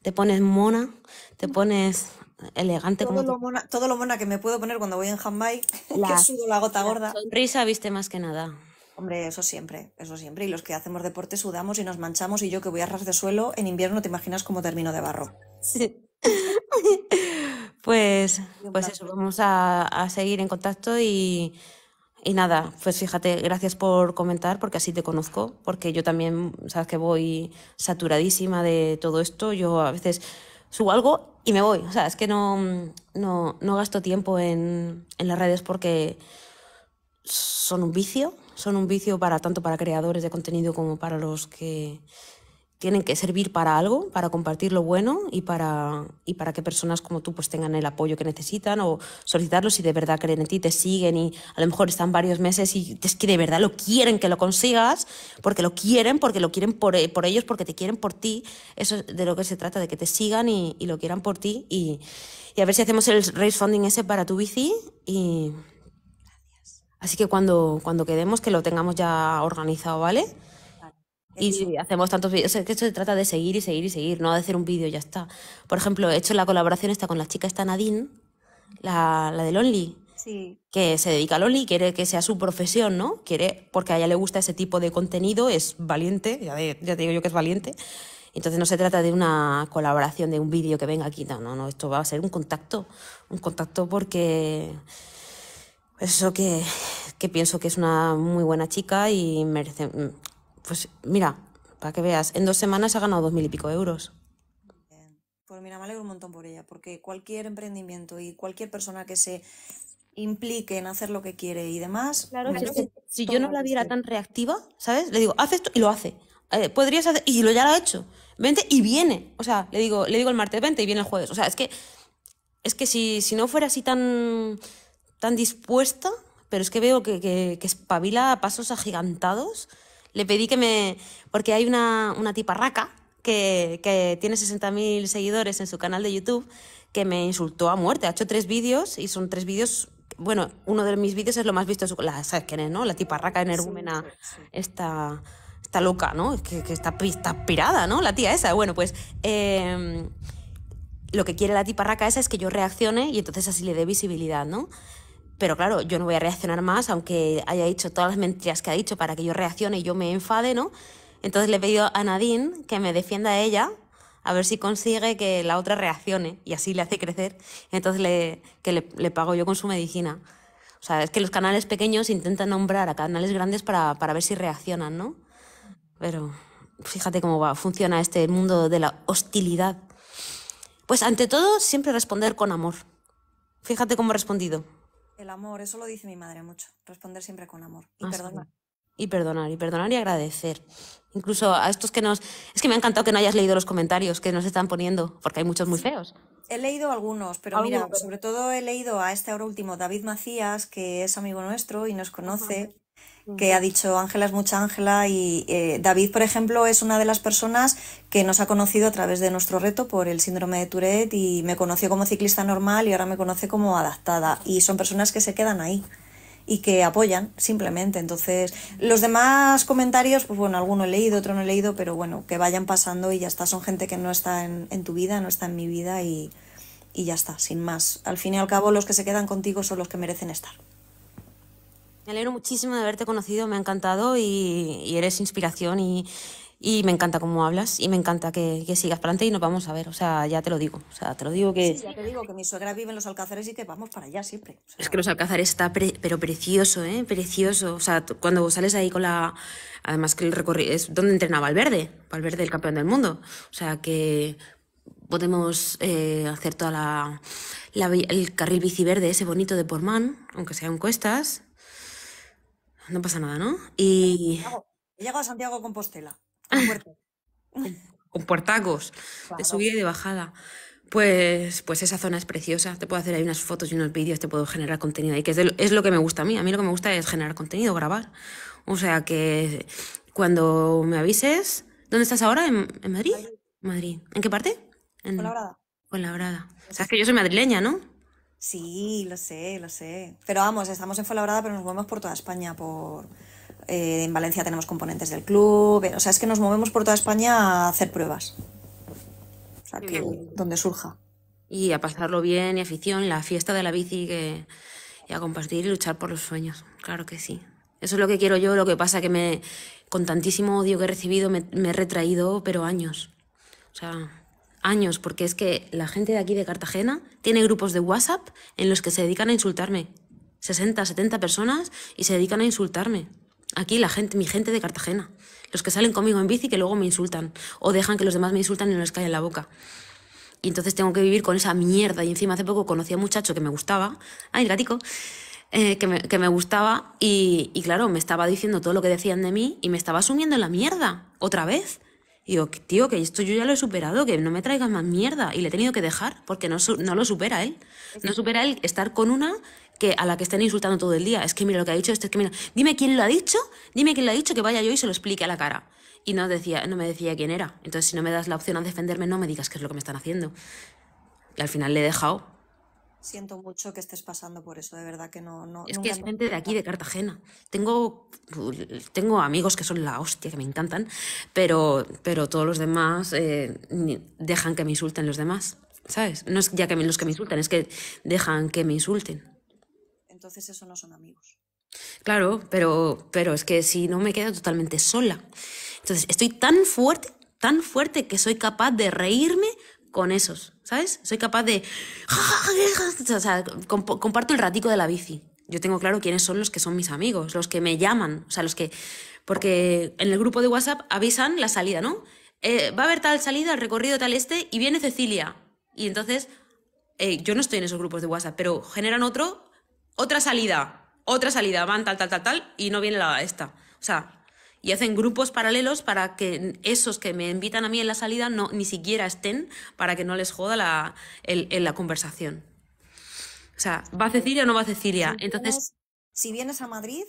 Te pones mona, te pones elegante. Todo, lo, mona, todo lo mona que me puedo poner cuando voy en Jamaica <laughs> que sudo la gota gorda. sonrisa viste más que nada. Hombre, eso siempre, eso siempre. Y los que hacemos deporte sudamos y nos manchamos y yo que voy a ras de suelo, en invierno te imaginas cómo termino de barro. Sí. <laughs> Pues, pues eso, vamos a, a seguir en contacto y, nada, pues fíjate, gracias por comentar porque así te conozco, porque yo también, sabes que voy saturadísima de todo esto, yo a veces subo algo y me voy, o sea, es que no, no, no gasto tiempo en, en las redes porque son un vicio, son un vicio para tanto para creadores de contenido como para los que tienen que servir para algo, para compartir lo bueno y para, y para que personas como tú pues tengan el apoyo que necesitan o solicitarlo si de verdad creen en ti, te siguen y a lo mejor están varios meses y es que de verdad lo quieren que lo consigas, porque lo quieren, porque lo quieren por, eh, ellos, porque te quieren por ti. Eso es de lo que se trata, de que te sigan y, lo quieran por ti. Y, a ver si hacemos el raise funding ese para tu bici y... Así que cuando, cuando quedemos, que lo tengamos ya organizado, ¿vale? Y hacemos tantos vídeos. Es que esto se trata de seguir y seguir y seguir, no de hacer un vídeo y ya está. Por ejemplo, he hecho la colaboración esta con la chica esta Nadine, la, la de Lonely, que se dedica a Lonely, quiere que sea su profesión, ¿no? Quiere, porque a ella le gusta ese tipo de contenido, es valiente, ya, te digo yo que es valiente. Entonces no se trata de una colaboración, de un vídeo que venga aquí, no, no, no, esto va a ser un contacto, un contacto porque eso que, que pienso que es una muy buena chica y merece, pues, mira, para que veas, en dos semanas ha ganado dos mil y pico euros. Pues mira, me alegro un montón por ella, porque cualquier emprendimiento y cualquier persona que se implique en hacer lo que quiere y demás. Claro, si, yo no la viera tan reactiva, ¿sabes? Le digo, haz esto y lo hace. Eh, podrías hacer, y lo ya lo ha hecho. Vente y viene. O sea, le digo, le digo el martes, vente y viene el jueves. O sea, es que, es que si, no fuera así tan, tan dispuesta, pero es que veo que, que, que espabila a pasos agigantados le pedí que me... porque hay una, una raca que, que tiene 60.000 seguidores en su canal de YouTube que me insultó a muerte. Ha hecho tres vídeos y son tres vídeos bueno, uno de mis vídeos es lo más visto, la, ¿sabes quién es, no? La tiparraca energúmena, está Está loca, ¿no? Que, está, pirada, ¿no? La tía esa. Bueno, pues em, lo que quiere la tiparraca esa es que yo reaccione y entonces así le dé visibilidad, ¿no? Pero claro, yo no voy a reaccionar más, aunque haya dicho todas las mentiras que ha dicho para que yo reaccione y yo me enfade, ¿no? Entonces le he pedido a Nadine que me defienda a ella, a ver si consigue que la otra reaccione y así le hace crecer. Entonces le, que le, le pago yo con su medicina. O sea, es que los canales pequeños intentan nombrar a canales grandes para, para ver si reaccionan, ¿no? Pero fíjate cómo va, funciona este mundo de la hostilidad. Pues ante todo, siempre responder con amor. Fíjate cómo he respondido. El amor, eso lo dice mi madre mucho, responder siempre con amor y ah, perdonar. Y perdonar, y perdonar y agradecer. Incluso a estos que nos... Es que me ha encantado que no hayas leído los comentarios que nos están poniendo, porque hay muchos muy feos. He leído algunos, pero mira, sobre todo he leído a este ahora último, David Macías, que es amigo nuestro y nos conoce que ha dicho Ángela es mucha Ángela y eh, David, por ejemplo, es una de las personas que nos ha conocido a través de nuestro reto por el síndrome de Tourette y me conoció como ciclista normal y ahora me conoce como adaptada y son personas que se quedan ahí y que apoyan simplemente. Entonces, los demás comentarios, pues bueno, alguno he leído, otro no he leído, pero bueno, que vayan pasando y ya está, son gente que no está en, tu vida, no está en mi vida y ya está, sin más. Al fin y al cabo, los que se quedan contigo son los que merecen estar. Me alegro muchísimo de haberte conocido, me ha encantado y, eres inspiración y, me encanta cómo hablas y me encanta que, sigas para adelante y nos vamos a ver, o sea, ya te lo digo, o sea, te lo digo que... Sí, ya te digo que mi suegra vive en los Alcázares y que vamos para allá siempre. Es que los Alcázares está pero precioso, ¿eh? Precioso, o sea, cuando sales ahí con la... Además que el recorrido es donde entrenaba Valverde, Valverde el campeón del mundo, o sea que podemos eh, hacer toda la, el carril bici verde ese bonito de Portman, aunque sea en cuestas no pasa nada, ¿no? Y... llego He llegado a Santiago de Compostela. Ah. Con, con puertacos, de subida y de bajada. Pues, pues esa zona es preciosa. Te puedo hacer ahí unas fotos y unos vídeos, te puedo generar contenido ahí, que es, lo que me gusta a mí. A mí lo que me gusta es generar contenido, grabar. O sea que cuando me avises. ¿Dónde estás ahora? ¿En, Madrid? Madrid? ¿En qué parte? En la Fuenlabrada. O Sabes que yo soy madrileña, ¿no? Sí, lo sé, lo sé. Pero vamos, estamos en Fuenlabrada, pero nos movemos por toda España, por... Eh, en Valencia tenemos componentes del club, eh, o sea, es que nos movemos por toda España a hacer pruebas. O sea, que donde surja. Y a pasarlo bien, y afición, la fiesta de la bici, y a compartir y luchar por los sueños, claro que sí. Eso es lo que quiero yo, lo que pasa que me, con tantísimo odio que he recibido me, me he retraído, pero años. O sea, años, porque es que la gente de aquí de Cartagena tiene grupos de WhatsApp en los que se dedican a insultarme. 60, 70 personas y se dedican a insultarme. Aquí la gente, mi gente de Cartagena, los que salen conmigo en bici que luego me insultan o dejan que los demás me insultan y no les cae en la boca. Y entonces tengo que vivir con esa mierda. Y encima hace poco conocí a un muchacho que me gustaba, ay, el gatico, eh, que, me, gustaba y, y claro, me estaba diciendo todo lo que decían de mí y me estaba sumiendo en la mierda otra vez digo, tío, que esto yo ya lo he superado, que no me traigas más mierda. Y le he tenido que dejar porque no, no lo supera él. No supera él estar con una que a la que estén insultando todo el día. Es que mira lo que ha dicho, esto es que mira. Dime quién lo ha dicho, dime quién lo ha dicho, que vaya yo y se lo explique a la cara. Y no, decía, no me decía quién era. Entonces, si no me das la opción a defenderme, no me digas qué es lo que me están haciendo. Y al final le he dejado Siento mucho que estés pasando por eso, de verdad que no. es que es gente de aquí, de Cartagena. Tengo, tengo amigos que son la hostia, que me encantan, pero, pero todos los demás eh, dejan que me insulten los demás, ¿sabes? No es ya que los que me insultan, es que dejan que me insulten. Entonces, eso no son amigos. Claro, pero, pero es que si no me quedo totalmente sola. Entonces, estoy tan fuerte, tan fuerte que soy capaz de reírme con esos. ¿sabes? Soy capaz de... comparto el ratico de la bici. Yo tengo claro quiénes son los que son mis amigos, los que me llaman, o sea, los que... Porque en el grupo de WhatsApp avisan la salida, ¿no? Eh, va a haber tal salida, el recorrido tal este, y viene Cecilia. Y entonces, eh, yo no estoy en esos grupos de WhatsApp, pero generan otro, otra salida, otra salida, van tal, tal, tal, tal, y no viene la esta. O sea, y hacen grupos paralelos para que esos que me invitan a mí en la salida no, ni siquiera estén para que no les joda la, la conversación. O sea, ¿va Cecilia o no va Cecilia? Si Entonces... Vienes, si vienes a Madrid,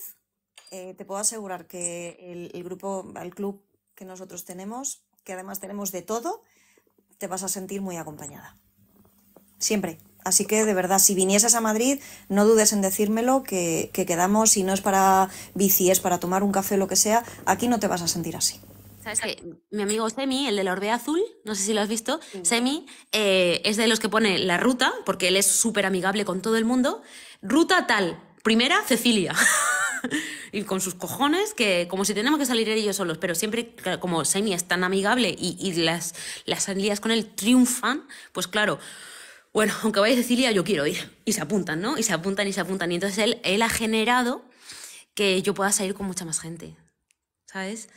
eh, te puedo asegurar que el grupo, el club que nosotros tenemos, que además tenemos de todo, te vas a sentir muy acompañada. Siempre. Así que de verdad, si vinieses a Madrid, no dudes en decírmelo, que, quedamos, si no es para bici, es para tomar un café, lo que sea, aquí no te vas a sentir así. ¿Sabes que Mi amigo Semi, el de la Orbea Azul, no sé si lo has visto, Semi eh, es de los que pone la ruta, porque él es súper amigable con todo el mundo. Ruta tal, primera, Cecilia. <laughs> y con sus cojones, que como si tenemos que salir ellos solos, pero siempre como Semi es tan amigable y, y las, las salidas con él triunfan, pues claro, bueno, aunque vaya Cecilia, yo quiero ir. Y se apuntan, ¿no? Y se apuntan y se apuntan. Y entonces él, ha generado que yo pueda salir con mucha más gente, ¿sabes?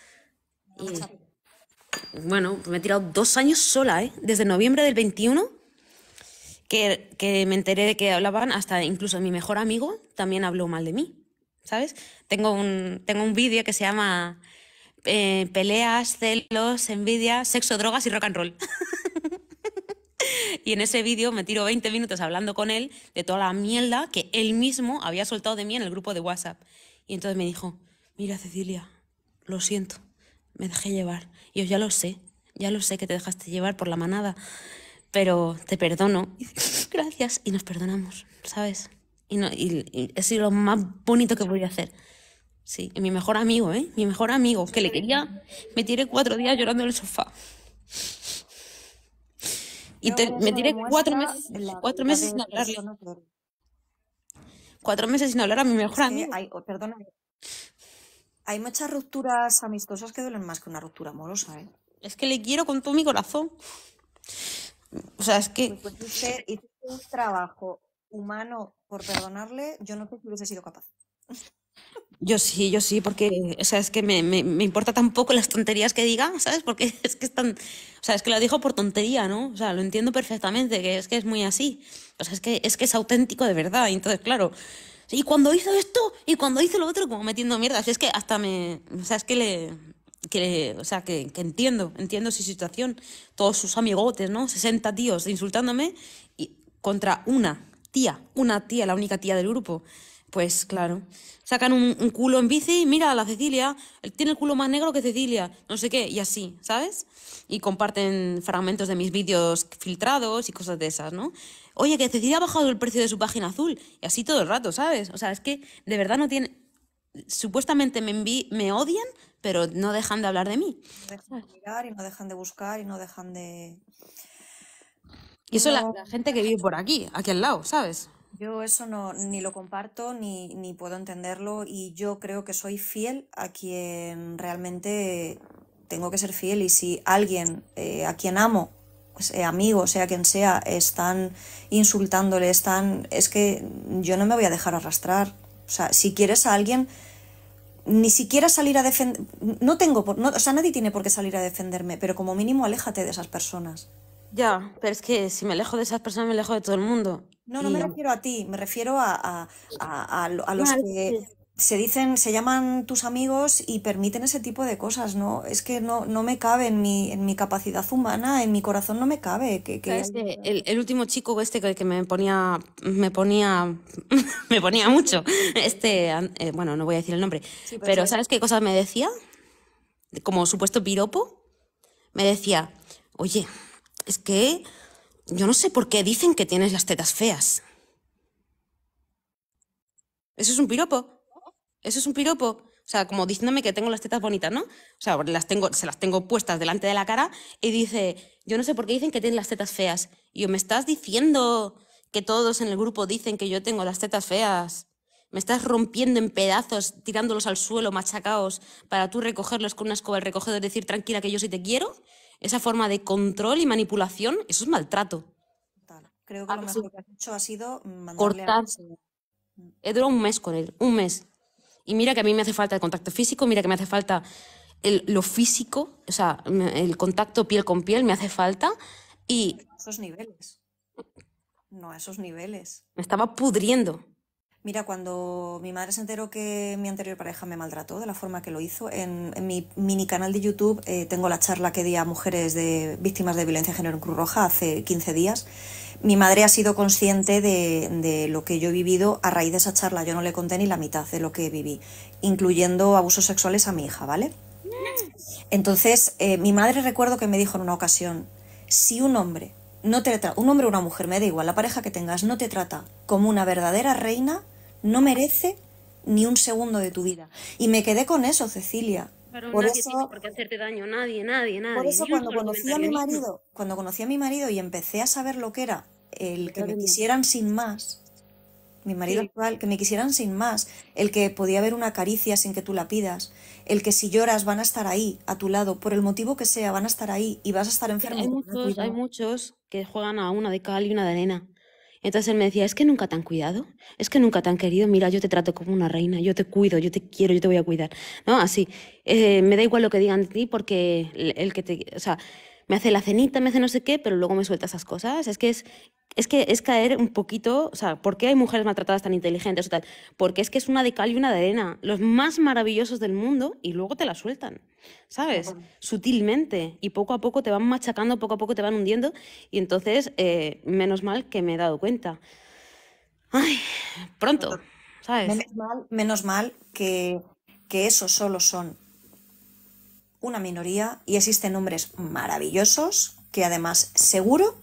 bueno, me he tirado dos años sola, ¿eh? Desde noviembre del 21, que, me enteré de que hablaban, hasta incluso mi mejor amigo también habló mal de mí, ¿sabes? Tengo un, tengo vídeo que se llama eh, Peleas, celos, envidia, sexo, drogas y rock and roll. <laughs> y en ese vídeo me tiro 20 minutos hablando con él de toda la mierda que él mismo había soltado de mí en el grupo de WhatsApp. Y entonces me dijo, mira Cecilia, lo siento, me dejé llevar. Y yo ya lo sé, ya lo sé que te dejaste llevar por la manada, pero te perdono. Y dice, <laughs> Gracias. Y nos perdonamos, ¿sabes? Y, no, y, es lo más bonito que voy a hacer. Sí, mi mejor amigo, ¿eh? Mi mejor amigo, que le quería, me tiré cuatro días llorando en el sofá. Y me tiré cuatro meses, cuatro meses sin hablarle. Cuatro meses sin hablar a mi mejor amigo. Hay, perdóname. Hay muchas rupturas amistosas que duelen más que una ruptura amorosa, ¿eh? Es que le quiero con todo mi corazón. O sea, es que. Pues, pues un trabajo humano por perdonarle, yo no creo que hubiese sido capaz. <laughs> Yo sí, yo sí, porque o es que me, me, me importa tampoco las tonterías que diga, ¿sabes? Porque <laughs> es que es O sea, es que lo dijo por tontería, ¿no? O sea, lo entiendo perfectamente, que es que es muy así. O sea, es que es, que es auténtico de verdad. Y entonces, claro. Y cuando hizo esto, y cuando hizo lo otro, como metiendo mierda. es que hasta me. O sea, es que le. o sea, que, entiendo, entiendo su situación. Todos sus amigotes, ¿no? 60 tíos insultándome y contra una tía, una tía, la única tía del grupo. Pues claro, sacan un, culo en bici, mira, a la Cecilia, tiene el culo más negro que Cecilia, no sé qué, y así, ¿sabes? Y comparten fragmentos de mis vídeos filtrados y cosas de esas, ¿no? Oye, que Cecilia ha bajado el precio de su página azul, y así todo el rato, ¿sabes? O sea, es que de verdad no tiene... Supuestamente me, me odian, pero no dejan de hablar de mí. No dejan de mirar y no dejan de buscar y no dejan de... Y eso es la gente que vive por aquí, aquí al lado, ¿sabes? Yo eso no, ni lo comparto ni, ni puedo entenderlo y yo creo que soy fiel a quien realmente tengo que ser fiel y si alguien eh, a quien amo, amigo, sea quien sea, están insultándole, están... Es que yo no me voy a dejar arrastrar. O sea, si quieres a alguien, ni siquiera salir a defender... No tengo... Por... o sea, nadie tiene por qué salir a defenderme, pero como mínimo aléjate de esas personas. Ya, pero es que si me alejo de esas personas, me alejo de todo el mundo. No, no me refiero a ti, me refiero a, los que se dicen, se llaman tus amigos y permiten ese tipo de cosas, ¿no? Es que no, me cabe en mi, en mi capacidad humana, en mi corazón no me cabe. Que, el, último chico este que, que me ponía, me ponía, <laughs> me ponía mucho, este, eh, bueno, no voy a decir el nombre, pero, ¿sabes qué cosas me decía? Como supuesto piropo, me decía, oye, es que yo no sé por qué dicen que tienes las tetas feas. Eso es un piropo. Eso es un piropo. O sea, como diciéndome que tengo las tetas bonitas, ¿no? O sea, las tengo, se las tengo puestas delante de la cara y dice, yo no sé por qué dicen que tienes las tetas feas. Y ¿me estás diciendo que todos en el grupo dicen que yo tengo las tetas feas? ¿Me estás rompiendo en pedazos, tirándolos al suelo, machacaos, para tú recogerlos con una escoba y recogedor y decir, tranquila, que yo sí te quiero? esa forma de control y manipulación, eso es maltrato. Creo que lo que has hecho ha sido cortarse. Mm. He durado un mes con él, un mes. Y mira que a mí me hace falta el contacto físico, mira que me hace falta lo físico, o sea, el contacto piel con piel me hace falta. Y... esos niveles. No a esos niveles. Me estaba pudriendo. Mira, cuando mi madre se enteró que mi anterior pareja me maltrató de la forma que lo hizo, en, mi mini canal de YouTube eh, tengo la charla que di a mujeres de víctimas de violencia de género en Cruz Roja hace 15 días. Mi madre ha sido consciente de, lo que yo he vivido a raíz de esa charla. Yo no le conté ni la mitad de lo que viví, incluyendo abusos sexuales a mi hija, ¿vale? Entonces, eh, mi madre recuerdo que me dijo en una ocasión, si un hombre, no te un hombre o una mujer, me da igual, la pareja que tengas, no te trata como una verdadera reina, no merece ni un segundo de tu vida. Y me quedé con eso, Cecilia. Pero por eso, tiene hacerte daño, nadie, nadie, nadie. Por eso cuando conocí a mi marido, cuando conocí a mi marido y empecé a saber lo que era el que me quisieran sin más, mi marido actual, que me quisieran sin más, el que podía haber una caricia sin que tú la pidas, el que si lloras van a estar ahí, a tu lado, por el motivo que sea, van a estar ahí y vas a estar enfermo. Hay muchos, hay muchos que juegan a una de cal y una de arena. Entonces él me decía, es que nunca te han cuidado, es que nunca te han querido, mira, yo te trato como una reina, yo te cuido, yo te quiero, yo te voy a cuidar, ¿no? Así, eh, me da igual lo que digan de ti porque el, el que te, o sea, me hace la cenita, me hace no sé qué, pero luego me suelta esas cosas. Es que es, es que es caer un poquito, o sea, ¿por qué hay mujeres maltratadas tan inteligentes o tal? Porque es que es una de cal y una de arena, los más maravillosos del mundo y luego te la sueltan, ¿sabes? Sutilmente y poco a poco te van machacando, poco a poco te van hundiendo y entonces, eh, menos mal que me he dado cuenta. Ay, pronto, ¿sabes? Menos mal, menos mal que, que eso solo son una minoría y existen hombres maravillosos que además seguro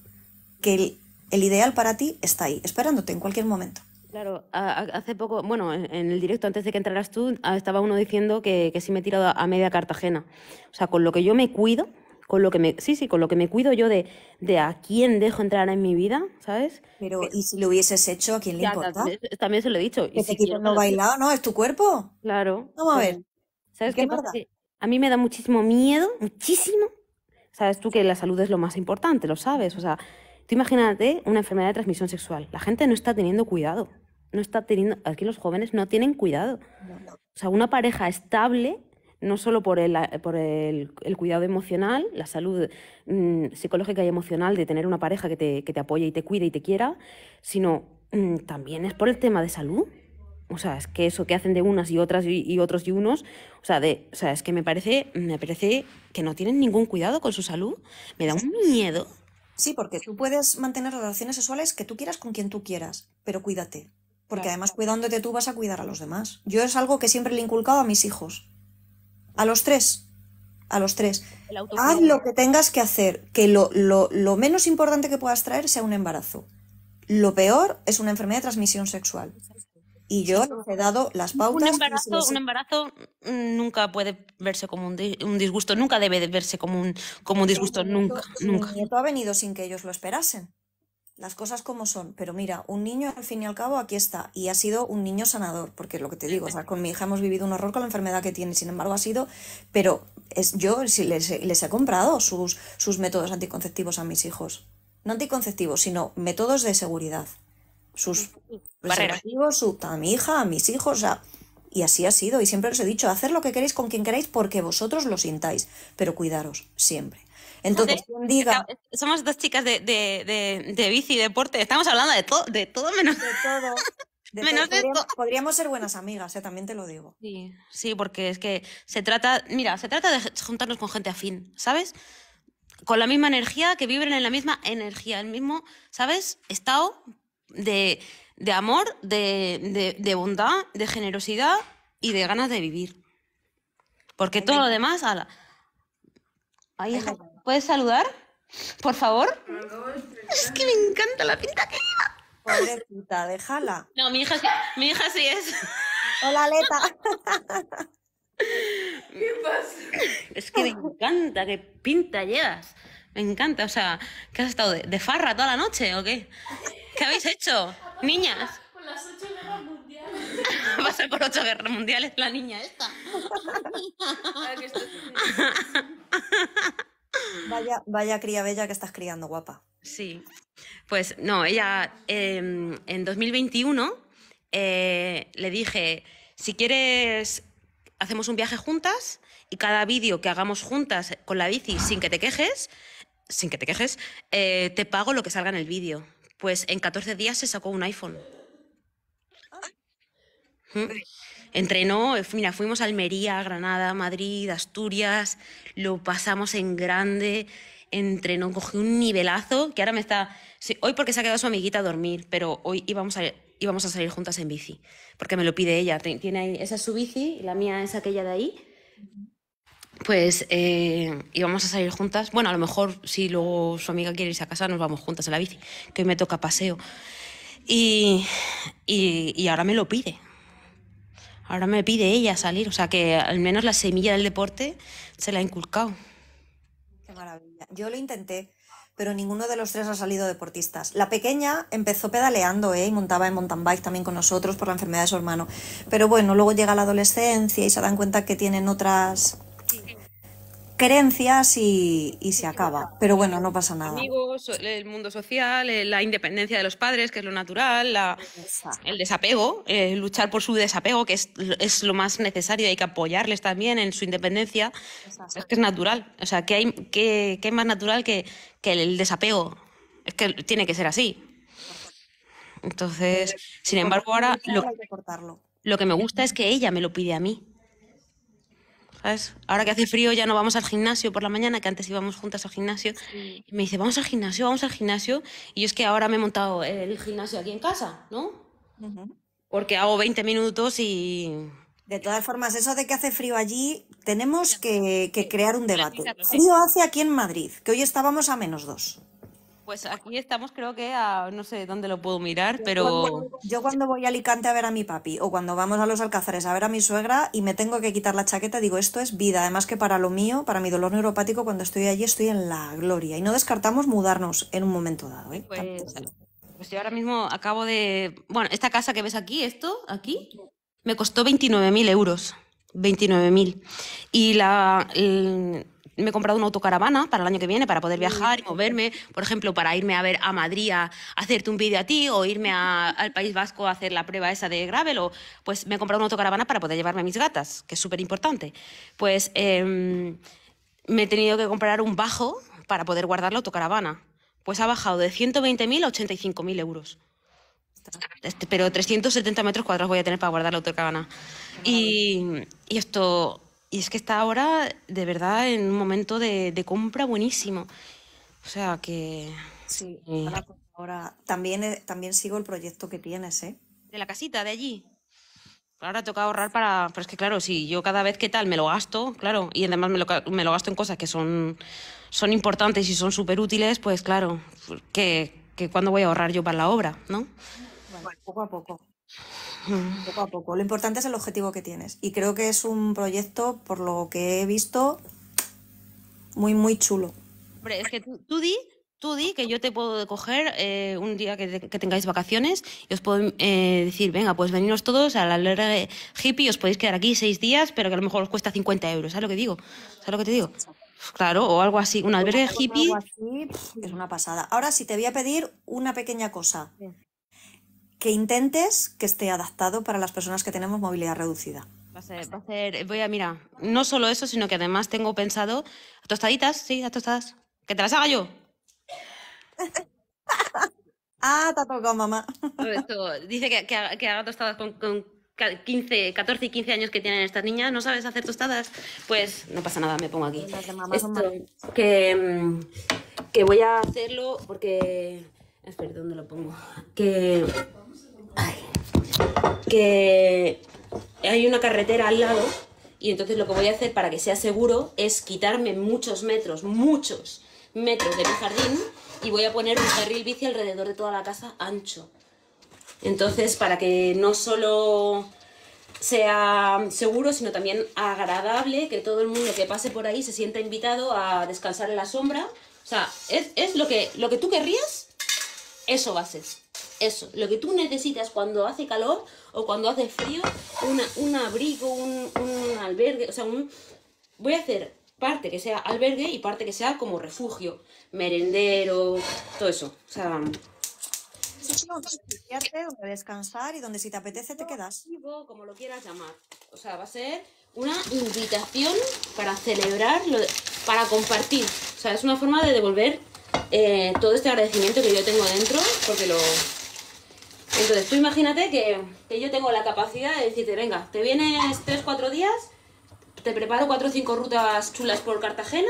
que el, ideal para ti está ahí, esperándote en cualquier momento. Claro, hace poco, bueno, en el directo antes de que entraras tú, ah, estaba uno diciendo que, sí me he tirado a media Cartagena. O sea, con lo que yo me cuido, con lo que me, sí, sí, con lo que me cuido yo de, a quién dejo entrar en mi vida, ¿sabes? Pero, ¿y si lo hubieses hecho, a quién le importa? También, se lo he dicho. y no bailado, no? ¿Es tu cuerpo? Claro. Vamos a ver. ¿Sabes qué, pasa? A mí me da muchísimo miedo, muchísimo. Sabes tú que la salud es lo más importante, lo sabes. O sea, tú imagínate una enfermedad de transmisión sexual. La gente no está teniendo cuidado. No está teniendo, aquí los jóvenes no tienen cuidado. O sea, una pareja estable, no solo por el, por el, cuidado emocional, la salud mm, psicológica y emocional de tener una pareja que te, que apoye y te cuide y te quiera, sino mm, también es por el tema de salud o sea, es que eso que hacen de unas y otras y, otros y unos, o sea, de, o sea, es que me parece, me parece que no tienen ningún cuidado con su salud, me da un miedo. Sí, porque tú puedes mantener relaciones sexuales que tú quieras con quien tú quieras, pero cuídate, porque además cuidándote tú vas a cuidar a los demás. Yo es algo que siempre le he inculcado a mis hijos, a los tres, a los tres. Haz lo que tengas que hacer, que lo, lo menos importante que puedas traer sea un embarazo. Lo peor es una enfermedad de transmisión sexual y yo les he dado las pautas. Un embarazo, nunca puede verse como un, disgusto, nunca debe verse como un, como un disgusto, nunca, nunca. Mi nieto ha venido sin que ellos lo esperasen. Las cosas como son. Pero mira, un niño al fin y al cabo aquí está y ha sido un niño sanador, porque lo que te digo, o sea, con mi hija hemos vivido un horror con la enfermedad que tiene, sin embargo ha sido, pero es, yo si les, les he comprado sus, sus métodos anticonceptivos a mis hijos. No anticonceptivos, sino métodos de seguridad sus a mi hija, a mis hijos, o sea, y así ha sido. Y siempre os he dicho, hacer lo que queréis con quien queráis porque vosotros lo sintáis, pero cuidaros siempre. Entonces, quien diga... Somos dos chicas de, de, de, bici, deporte, estamos hablando de, todo de todo menos... De todo. <laughs> Podríamos, ser buenas amigas, ya ¿eh? también te lo digo. Sí, sí, porque es que se trata, mira, se trata de juntarnos con gente afín, ¿sabes? Con la misma energía, que vibren en la misma energía, el mismo, ¿sabes? Estado, de, amor, de, bondad, de generosidad y de ganas de vivir. Porque todo lo demás, ala. ¿Puedes saludar? Por favor. Es que me encanta la pinta que lleva. pinta, déjala. No, mi hija, mi hija sí es. Hola, Leta. ¿Qué Es que me encanta que pinta llevas. Me encanta, o sea, ¿que has estado de, de farra toda la noche o qué? <laughs> ¿Qué habéis hecho? Niñas. Con las ocho guerras mundiales. <laughs> ser por ocho guerras mundiales la niña esta. <laughs> vaya, vaya cría bella que estás criando, guapa. Sí. Pues no, ella em, en 2021 eh, le dije, si quieres, hacemos un viaje juntas y cada vídeo que hagamos juntas con la bici sin que te quejes, sin que te quejes, eh, te pago lo que salga en el vídeo pues en 14 días se sacó un iPhone. Ah. ¿Mm? Entrenó, mira, fuimos a Almería, Granada, Madrid, Asturias, lo pasamos en grande, entrenó, cogió un nivelazo que ahora me está... hoy porque se ha quedado su amiguita a dormir, pero hoy íbamos a, a salir juntas en bici, porque me lo pide ella. Tiene esa es su bici, la mía es aquella de ahí, pues eh, íbamos a salir juntas. Bueno, a lo mejor si luego su amiga quiere irse a casa, nos vamos juntas a la bici, que hoy me toca paseo. Y, ahora me lo pide. Ahora me pide ella salir. O sea que al menos la semilla del deporte se la ha inculcado. Qué maravilla. Yo lo intenté, pero ninguno de los tres ha salido deportistas. La pequeña empezó pedaleando ¿eh? y montaba en mountain bike también con nosotros por la enfermedad de su hermano. Pero bueno, luego llega la adolescencia y se dan cuenta que tienen otras herencias y, se acaba. Pero bueno, no pasa nada. Amigos, el mundo social, eh, la independencia de los padres, que es lo natural, el desapego, eh, luchar por su desapego, que es, lo más necesario, hay que apoyarles también en su independencia. Es que es natural. O sea, ¿qué hay, más natural que, el desapego? Es que tiene que ser así. Entonces, sin embargo, ahora lo, lo que me gusta es que ella me lo pide a mí. Ahora que hace frío ya no vamos al gimnasio por la mañana, que antes íbamos juntas al gimnasio. Y me dice, vamos al gimnasio, vamos al gimnasio. Y yo es que ahora me he montado el gimnasio aquí en casa, ¿no? Porque hago 20 minutos y... De todas formas, eso de que hace frío allí, tenemos que, que crear un debate. Frío hace aquí en Madrid, que hoy estábamos a menos dos. Pues aquí estamos, creo que a no sé dónde lo puedo mirar, pero. yo cuando voy a Alicante a ver a mi papi o cuando vamos a los Alcázares a ver a mi suegra y me tengo que quitar la chaqueta, digo, esto es vida. Además, que para lo mío, para mi dolor neuropático, cuando estoy allí estoy en la gloria. Y no descartamos mudarnos en un momento dado. ¿eh? Pues, pues yo ahora mismo acabo de. Bueno, esta casa que ves aquí, esto, aquí, me costó 29.000 euros. 29.000. Y la, me he comprado una autocaravana para el año que viene para poder viajar y moverme, por ejemplo, para irme a ver a Madrid a hacerte un vídeo a ti o irme al País Vasco a hacer la prueba esa de gravel o pues me he comprado una autocaravana para poder llevarme a mis gatas, que es súper importante. Pues em, me he tenido que comprar un bajo para poder guardar la autocaravana. Pues ha bajado de 120.000 a 85.000 euros. Este, pero 370 metros cuadrados voy a tener para guardar la autocaravana. Y, y esto y es que está ahora de verdad en un momento de, compra buenísimo. O sea que... Sí, ahora también, eh, también sigo el proyecto que tienes, ¿eh? De la casita, de allí. Ahora toca ahorrar para... Pero es que claro, si yo cada vez que tal me lo gasto, claro, y además me lo, me lo gasto en cosas que son, son importantes y son súper útiles, pues claro, que, que cuándo voy a ahorrar yo para la obra, ¿no? Bueno, poco a poco. <laughs> poco a poco. Lo importante es el objetivo que tienes. Y creo que es un proyecto, por lo que he visto, muy, muy chulo. Hombre, es que tú, di, tú di que yo te puedo coger eh, un día que, tengáis vacaciones y os puedo eh, decir, venga, pues veniros todos a la hippie hippie, os podéis quedar aquí seis días, pero que a lo mejor os cuesta 50 euros. ¿Sabes lo que digo? lo que te digo? Pues claro, o algo así, un albergue hippie. es una pasada. Ahora sí te voy a pedir una pequeña cosa que intentes que esté adaptado para las personas que tenemos movilidad reducida. Va a ser, voy a, mirar. no solo eso, sino que además tengo pensado tostaditas, sí, a tostadas. Que te las haga yo. <laughs> ah, te ha mamá. dice que, haga tostadas con, 15, 14 y 15 años que tienen estas niñas, ¿no sabes hacer tostadas? Pues no pasa nada, me pongo aquí. que, que voy a hacerlo porque... Espera, ¿dónde lo pongo? Que que hay una carretera al lado y entonces lo que voy a hacer para que sea seguro es quitarme muchos metros, muchos metros de mi jardín y voy a poner un carril bici alrededor de toda la casa ancho. Entonces, para que no solo sea seguro, sino también agradable, que todo el mundo que pase por ahí se sienta invitado a descansar en la sombra. O sea, es, lo, que, lo que tú querrías, eso va a ser eso, lo que tú necesitas cuando hace calor o cuando hace frío, un abrigo, un, albergue, o sea, un... Voy a hacer parte que sea albergue y parte que sea como refugio, merendero, todo eso. O sea, ...donde descansar y donde si te apetece te quedas. Como lo quieras llamar. O sea, va a ser una invitación para celebrar, para compartir. O sea, es una forma de devolver eh, todo este agradecimiento que yo tengo dentro, porque lo, entonces, tú imagínate que, yo tengo la capacidad de decirte, venga, te vienes 3-4 días, te preparo 4 o 5 rutas chulas por Cartagena,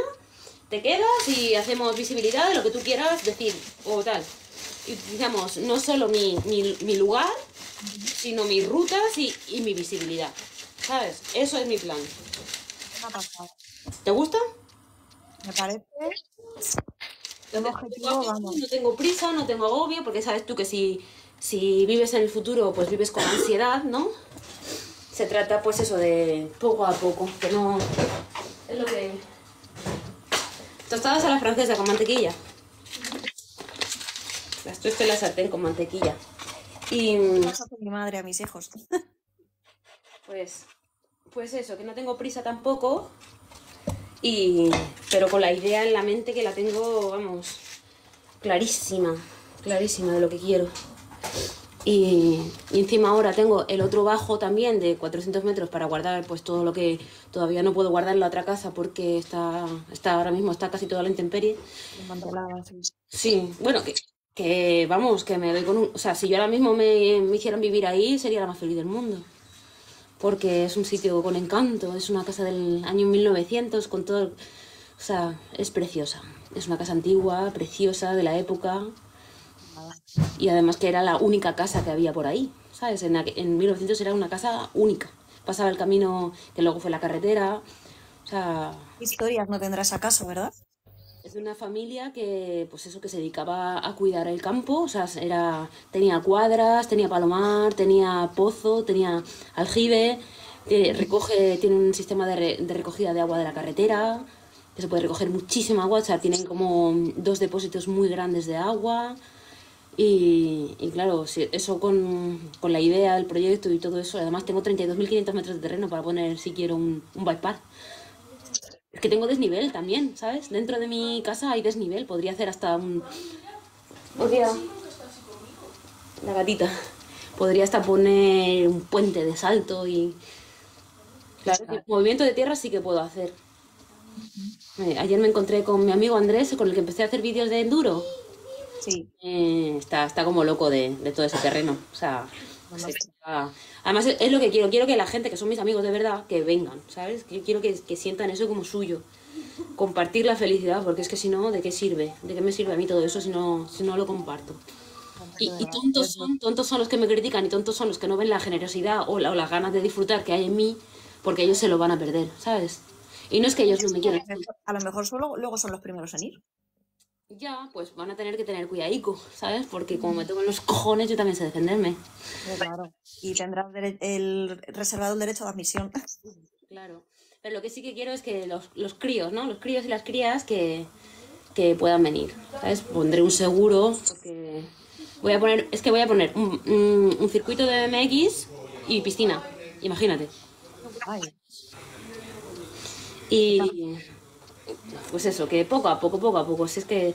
te quedas y hacemos visibilidad de lo que tú quieras decir o tal. Y digamos, no solo mi, lugar, sino mis rutas y, mi visibilidad. ¿Sabes? Eso es mi plan. ¿Te gusta? Me parece. tengo no tengo prisa, no tengo agobio, porque sabes tú que si si vives en el futuro, pues vives con ansiedad, ¿no? Se trata pues eso de poco a poco, que no... Es lo que... Tostadas a la francesa con mantequilla. Las tuestas en la sartén con mantequilla. Y... Mm, Pasa mi madre a mis hijos. <laughs> pues... Pues eso, que no tengo prisa tampoco, y, pero con la idea en la mente que la tengo, vamos, clarísima, clarísima de lo que quiero. Y, encima ahora tengo el otro bajo también de 400 metros para guardar pues todo lo que todavía no puedo guardar en la otra casa porque está, está ahora mismo está casi toda la intemperie. Sí. bueno, que, vamos, que me doy con un... O sea, si yo ahora mismo me, me hicieran vivir ahí sería la más feliz del mundo. Porque es un sitio con encanto, es una casa del año 1900 con todo... O sea, es preciosa. Es una casa antigua, preciosa, de la época. Y además que era la única casa que había por ahí, ¿sabes? En, en 1900 era una casa única. Pasaba el camino que luego fue la carretera. O sea... Historias no tendrás acaso, ¿verdad? Es de una familia que, pues eso, que se dedicaba a cuidar el campo, o sea, era, tenía cuadras, tenía palomar, tenía pozo, tenía aljibe, tiene, recoge, tiene un sistema de, de, recogida de agua de la carretera, que se puede recoger muchísima agua, o sea, tienen como dos depósitos muy grandes de agua, y, claro, eso con, la idea el proyecto y todo eso. Además, tengo 32.500 metros de terreno para poner, si quiero, un, un Es que tengo desnivel también, ¿sabes? Dentro de mi casa hay desnivel. Podría hacer hasta un... Podría... La gatita. Podría hasta poner un puente de salto y... Claro, movimiento de tierra sí que puedo hacer. Eh, ayer me encontré con mi amigo Andrés, con el que empecé a hacer vídeos de enduro Sí. Eh, está, está como loco de, de, todo ese terreno. O sea, además es, lo que quiero. Quiero que la gente, que son mis amigos de verdad, que vengan, ¿sabes? Que quiero que, que sientan eso como suyo. Compartir la felicidad, porque es que si no, ¿de qué sirve? ¿De qué me sirve a mí todo eso si no, si no lo comparto? Y, tontos, son, tontos son los que me critican y tontos son los que no ven la generosidad o, las ganas de disfrutar que hay en mí porque ellos se lo van a perder, ¿sabes? Y no es que ellos no me quieran. A lo mejor solo, luego son los primeros en ir. Ya, pues van a tener que tener cuidadico, ¿sabes? Porque como me tomen los cojones, yo también sé defenderme. Claro. Y tendrás el reservado el derecho de admisión. <laughs> Claro. Pero lo que sí que quiero es que los, críos, ¿no? Los críos y las crías que, puedan venir, ¿sabes? Pondré un seguro, voy a poner, es que voy a poner un, circuito de BMX y piscina, imagínate. Y pues eso, que poco a poco, poco a poco, si es que...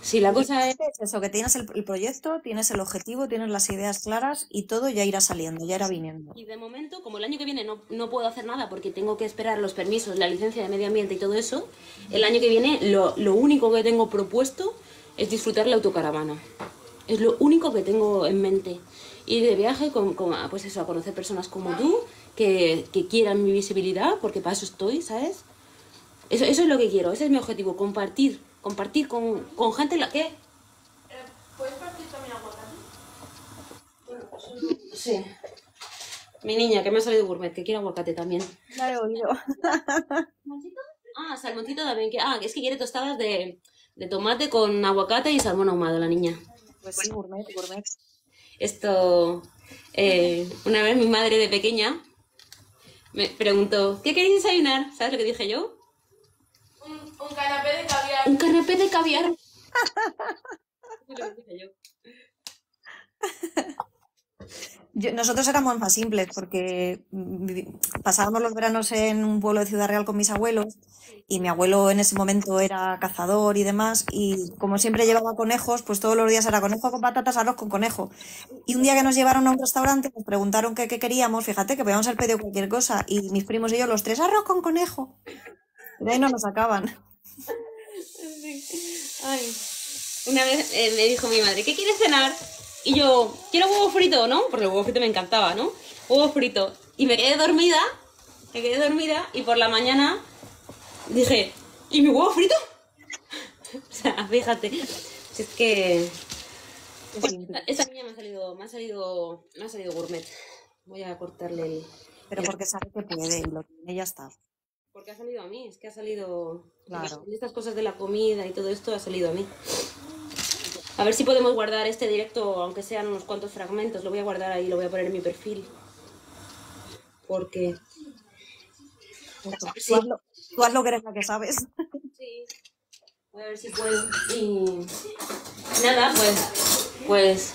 Si la cosa es... eso, que tienes el, proyecto, tienes el objetivo, tienes las ideas claras y todo ya irá saliendo, ya irá viniendo. Y de momento, como el año que viene no, no puedo hacer nada porque tengo que esperar los permisos, la licencia de medio ambiente y todo eso, el año que viene lo, lo único que tengo propuesto es disfrutar la autocaravana. Es lo único que tengo en mente. y de viaje con, pues eso, a conocer personas como tú, que, que quieran mi visibilidad, porque para eso estoy, ¿sabes? Eso, eso es lo que quiero, ese es mi objetivo, compartir, compartir con, gente la que... ¿Puedes partir también aguacate? Sí. Mi niña, que me ha salido gourmet, que quiere aguacate también. Claro, yo. ah, salmoncito también. Que, ah, es que quiere tostadas de, tomate con aguacate y salmón ahumado, la niña. Pues sí, gourmet, gourmet. Esto, eh, una vez mi madre de pequeña me preguntó, ¿qué queréis desayunar? ¿Sabes lo que dije yo? Un canapé de caviar. Un canapé de caviar. nosotros éramos más simples porque mm, pasábamos los veranos en un pueblo de Ciudad Real con mis abuelos y mi abuelo en ese momento era cazador y demás y como siempre llevaba conejos, pues todos los días era conejo con patatas, arroz con conejo. Y un día que nos llevaron a un restaurante nos preguntaron qué, queríamos, fíjate que podíamos haber pedido cualquier cosa y mis primos y yo los tres arroz con conejo. De ahí no nos acaban. Una vez eh, me dijo mi madre, ¿qué quieres cenar? Y yo, quiero huevo frito, ¿no? Porque el huevo frito me encantaba, ¿no? Huevo frito. Y me quedé dormida, me quedé dormida y por la mañana dije, ¿y mi huevo frito? <laughs> o sea, fíjate, es que... esa niña me ha salido, me ha salido, me ha salido gourmet. Voy a cortarle el... Pero porque sabe que puede, lo y ya está. Porque ha salido a mí, es que ha salido. Pues, claro. Estas cosas de la comida y todo esto ha salido a mí. A ver si podemos guardar este directo, aunque sean unos cuantos fragmentos. Lo voy a guardar ahí, lo voy a poner en mi perfil. Porque. Tú, haz que eres que sabes. <laughs> Sí. Voy a ver si puedo. Y. Nada, pues. Pues.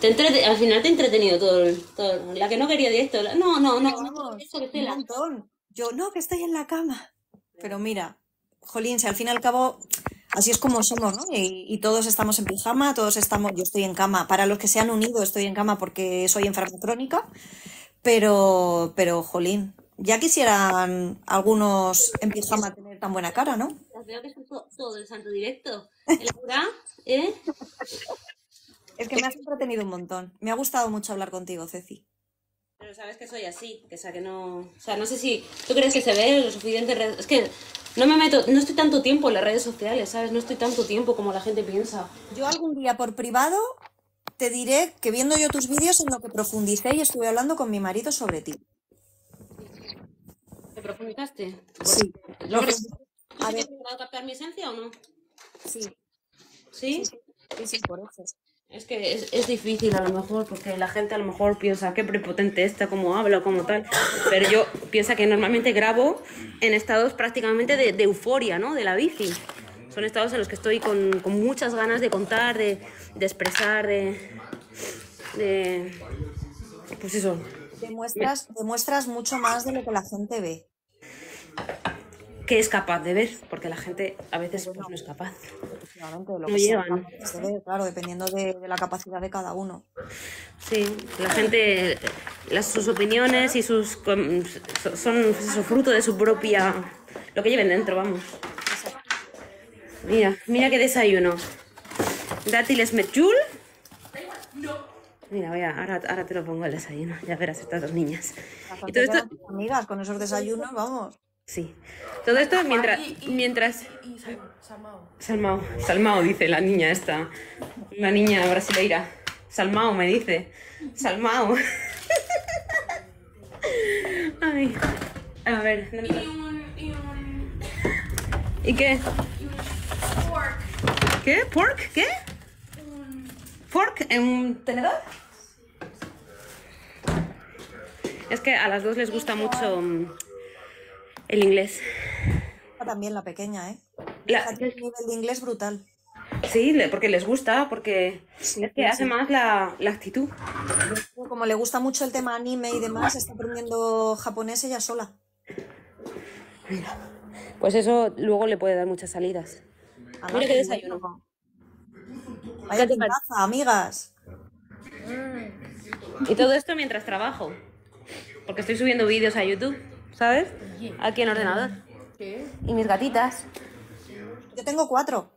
Te entre Al final te he entretenido todo, La que no quería directo. No, no, no. no, no, no yo, no, que estoy en la cama. Pero mira, Jolín, si al fin y al cabo así es como somos, ¿no? Y, todos estamos en pijama, todos estamos, yo estoy en cama. Para los que se han unido, estoy en cama porque soy enferma crónica, pero, pero, jolín, ya quisieran algunos en pijama tener tan buena cara, ¿no? Las veo que es todo, el santo directo. El cura, ¿eh? Es que me has entretenido un montón. Me ha gustado mucho hablar contigo, Ceci. Pero sabes que soy así, que, sea, que no... O sea, no sé si tú crees que se ve lo suficiente... Es que no me meto, no estoy tanto tiempo en las redes sociales, ¿sabes? No estoy tanto tiempo como la gente piensa. Yo algún día por privado te diré que viendo yo tus vídeos en lo que profundicé y estuve hablando con mi marido sobre ti. ¿Te profundizaste? Sí. ¿Lo ¿Has captar mi esencia o no? Sí. ¿Sí? Sí, sí, por eso. Es que es, es, difícil a lo mejor, porque la gente a lo mejor piensa qué prepotente está, cómo habla, cómo tal. Pero yo piensa que normalmente grabo en estados prácticamente de, de euforia, ¿no? De la bici. Son estados en los que estoy con, con muchas ganas de contar, de, expresar, de, de, Pues eso. Demuestras, demuestras mucho más de lo que la gente ve que es capaz de ver, porque la gente a veces pues, no es capaz. no llevan. Se ve, claro, dependiendo de, la capacidad de cada uno. Sí, la gente, sus opiniones y sus son su fruto de su propia, lo que lleven dentro, vamos. Mira, mira qué desayuno. Dátiles mechul. Mira, voy a, ahora, ahora, te lo pongo el desayuno. Ya verás estas dos niñas. Amigas, con esos desayunos, vamos. Sí. Todo esto mientras... mientras... Salmao. Salmao. Salmao, dice la niña esta. La niña brasileira. Salmao, me dice. Salmao. <laughs> Ay. A ver. Y un... ¿Y qué? ¿Qué? ¿Pork? ¿Qué? ¿Pork en un tenedor? Es que a las dos les gusta mucho el inglés. Ah, también la pequeña, ¿eh? El nivel de inglés brutal. Sí, porque les gusta, porque que hace más la, actitud. Como le gusta mucho el tema anime y demás, está aprendiendo japonés ella sola. Mira. Pues eso luego le puede dar muchas salidas. Ah, Mira que desayuno. Vaya amigas. Y todo esto mientras trabajo. Porque estoy subiendo vídeos a YouTube. ¿sabes? Aquí en ordenador. Y mis gatitas. Yo tengo cuatro.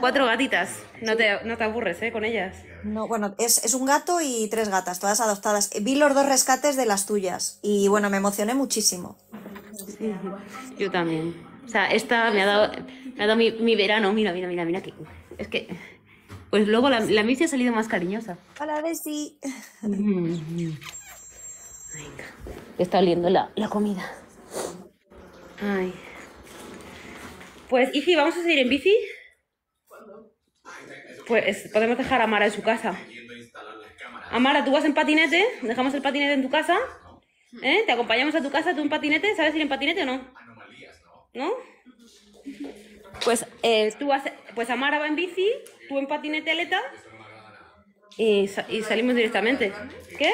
Cuatro gatitas. No te, no te aburres, ¿eh? Con ellas. No, bueno, es, un gato y tres gatas, todas adoptadas. Vi los dos rescates de las tuyas y bueno, me emocioné muchísimo. Yo también. O sea, esta me ha dado, me ha dado mi, verano. Mira, mira, mira, mira. es que. Pues luego la, la ha salido más cariñosa. Hola, Bessie. Mm. Venga. Está oliendo la comida. Ay. Pues, Ifi, ¿vamos a seguir en bici? ¿Cuándo? Pues podemos dejar a Mara en su casa. E Amara, tú vas en patinete, dejamos el patinete en tu casa. ¿Eh? Te acompañamos a tu casa, tú en patinete. ¿Sabes ir en patinete o no? ¿no? Pues, eh, tú vas, pues Amara va en bici, tú en patinete aleta. Y, salimos directamente. ¿Qué?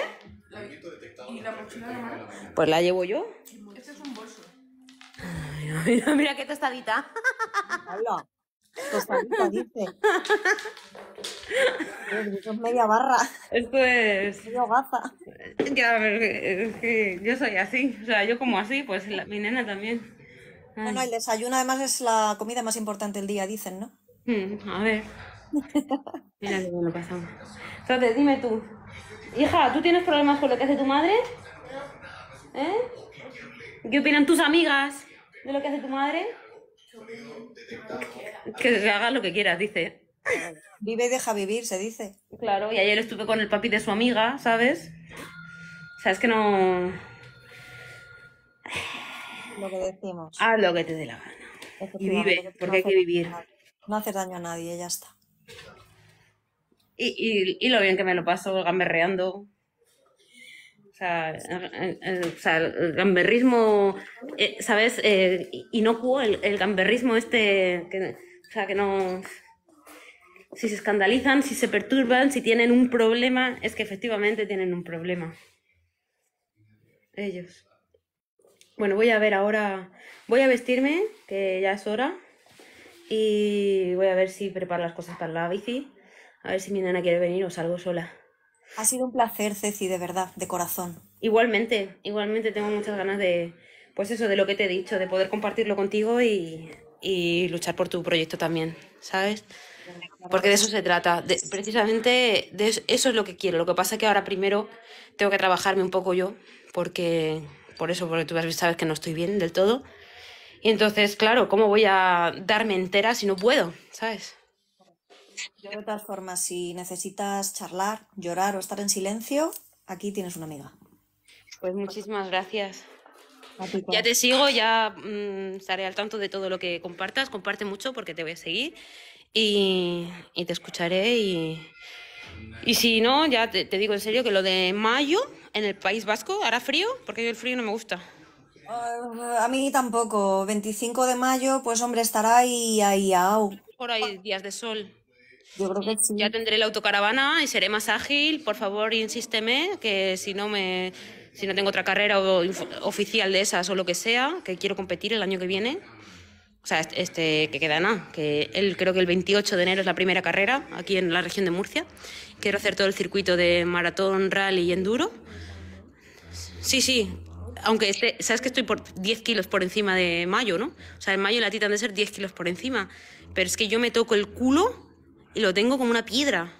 Pues la llevo yo. Este es Mira, <laughs> mira, qué tostadita. Hola. Tostadita, dice. <laughs> Esto es media barra. Esto es. Media gafa. Ya, es que yo soy así. O sea, yo como así, pues mi nena también. Bueno, el desayuno además es la comida más importante del día, dicen, ¿no? Mm, a ver. <laughs> Mira que lo pasamos. Entonces, dime tú. Hija, ¿tú tienes problemas con lo que hace tu madre? ¿Eh? ¿Qué opinan tus amigas? de lo que hace tu madre? Que haga lo que quieras, dice. Vive y deja vivir, se dice. Claro, y ayer estuve con el papi de su amiga, ¿sabes? O sea, es que no... Lo que decimos. Haz lo que te dé la gana. Y vive, porque hay que vivir. No hacer daño a nadie, ya está. Y, y, lo bien que me lo paso gamberreando, eh, eh, o sea, el, gamberrismo, eh, ¿sabes? inocuo, el, el, gamberrismo este, que, o sea, que no... Si se escandalizan, si se perturban, si tienen un problema, es que efectivamente tienen un problema. Ellos. Bueno, voy a ver ahora, voy a vestirme, que ya es hora, y voy a ver si preparo las cosas para la bici, a ver si mi nena quiere venir o salgo sola. Ha sido un placer, Ceci, de verdad, de corazón. Igualmente, igualmente tengo muchas ganas de, pues eso, de lo que te he dicho, de poder compartirlo contigo y, luchar por tu proyecto también, ¿sabes? Porque de eso se trata, precisamente de eso, es lo que quiero. Lo que pasa es que ahora primero tengo que trabajarme un poco yo, porque por eso, porque tú sabes que no estoy bien del todo. Y entonces, claro, ¿cómo voy a darme entera si no puedo? ¿Sabes? Yo de todas formas, si necesitas charlar, llorar o estar en silencio, aquí tienes una amiga. Pues muchísimas gracias. ya te sigo, ya mm, estaré al tanto de todo lo que compartas. Comparte mucho porque te voy a seguir y, te escucharé. Y, si no, ya te, digo en serio que lo de mayo en el País Vasco hará frío porque yo el frío no me gusta. Ah, a mí tampoco. 25 de mayo, pues hombre, estará ahí, ahí, au. Por ahí días de sol. Yo creo que Ya tendré la autocaravana y seré más ágil. Por favor, insísteme, que si no me si no tengo otra carrera oficial de esas o lo que sea, que quiero competir el año que viene. O sea, este, este que queda nada, que él creo que el 28 de enero es la primera carrera aquí en la región de Murcia. Quiero hacer todo el circuito de maratón, rally y enduro. Sí, sí, aunque este, sabes que estoy por 10 kilos por encima de mayo, ¿no? O sea, en mayo la titan de ser 10 kilos por encima, pero es que yo me toco el culo y lo tengo como una piedra.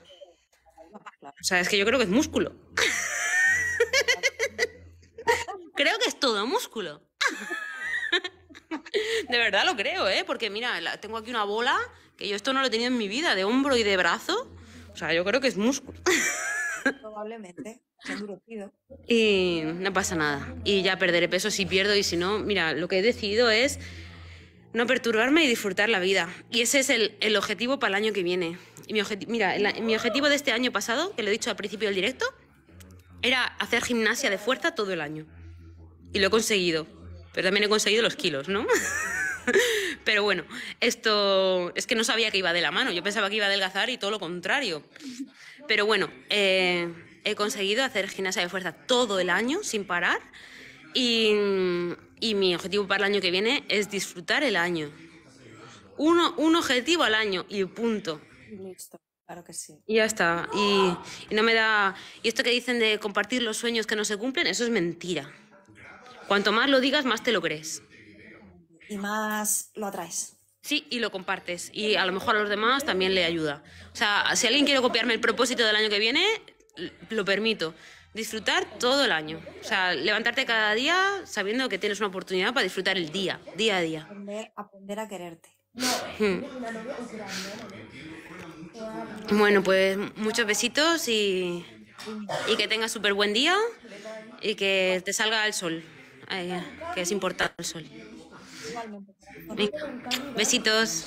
O sea, es que yo creo que es músculo. <laughs> creo que es todo músculo. <laughs> de verdad lo creo, ¿eh? Porque mira, tengo aquí una bola que yo esto no lo he tenido en mi vida, de hombro y de brazo. O sea, yo creo que es músculo. <laughs> Probablemente. Y no pasa nada. Y ya perderé peso si pierdo y si no, mira, lo que he decidido es no perturbarme y disfrutar la vida. Y ese es el, objetivo para el año que viene. Y mi mira, mi objetivo de este año pasado, que lo he dicho al principio del directo, era hacer gimnasia de fuerza todo el año. Y lo he conseguido. Pero también he conseguido los kilos, ¿no? <laughs> Pero bueno, esto es que no sabía que iba de la mano. Yo pensaba que iba a adelgazar y todo lo contrario. Pero bueno, eh, he conseguido hacer gimnasia de fuerza todo el año sin parar. Y, y, mi objetivo para el año que viene es disfrutar el año. Uno, un objetivo al año y punto. Listo. Claro que sí. ya está. Y, y, no me da. Y esto que dicen de compartir los sueños que no se cumplen, eso es mentira. Cuanto más lo digas, más te lo crees. Y más lo atraes. Sí, y lo compartes. Y a lo mejor a los demás también le ayuda. O sea, si alguien quiere copiarme el propósito del año que viene, lo permito disfrutar todo el año. O sea, levantarte cada día sabiendo que tienes una oportunidad para disfrutar el día, día a día. Aprender, a quererte. Hmm. Bueno, pues muchos besitos y, que tengas súper buen día y que te salga el sol, eh, que es importante el sol. besitos.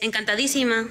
Encantadísima.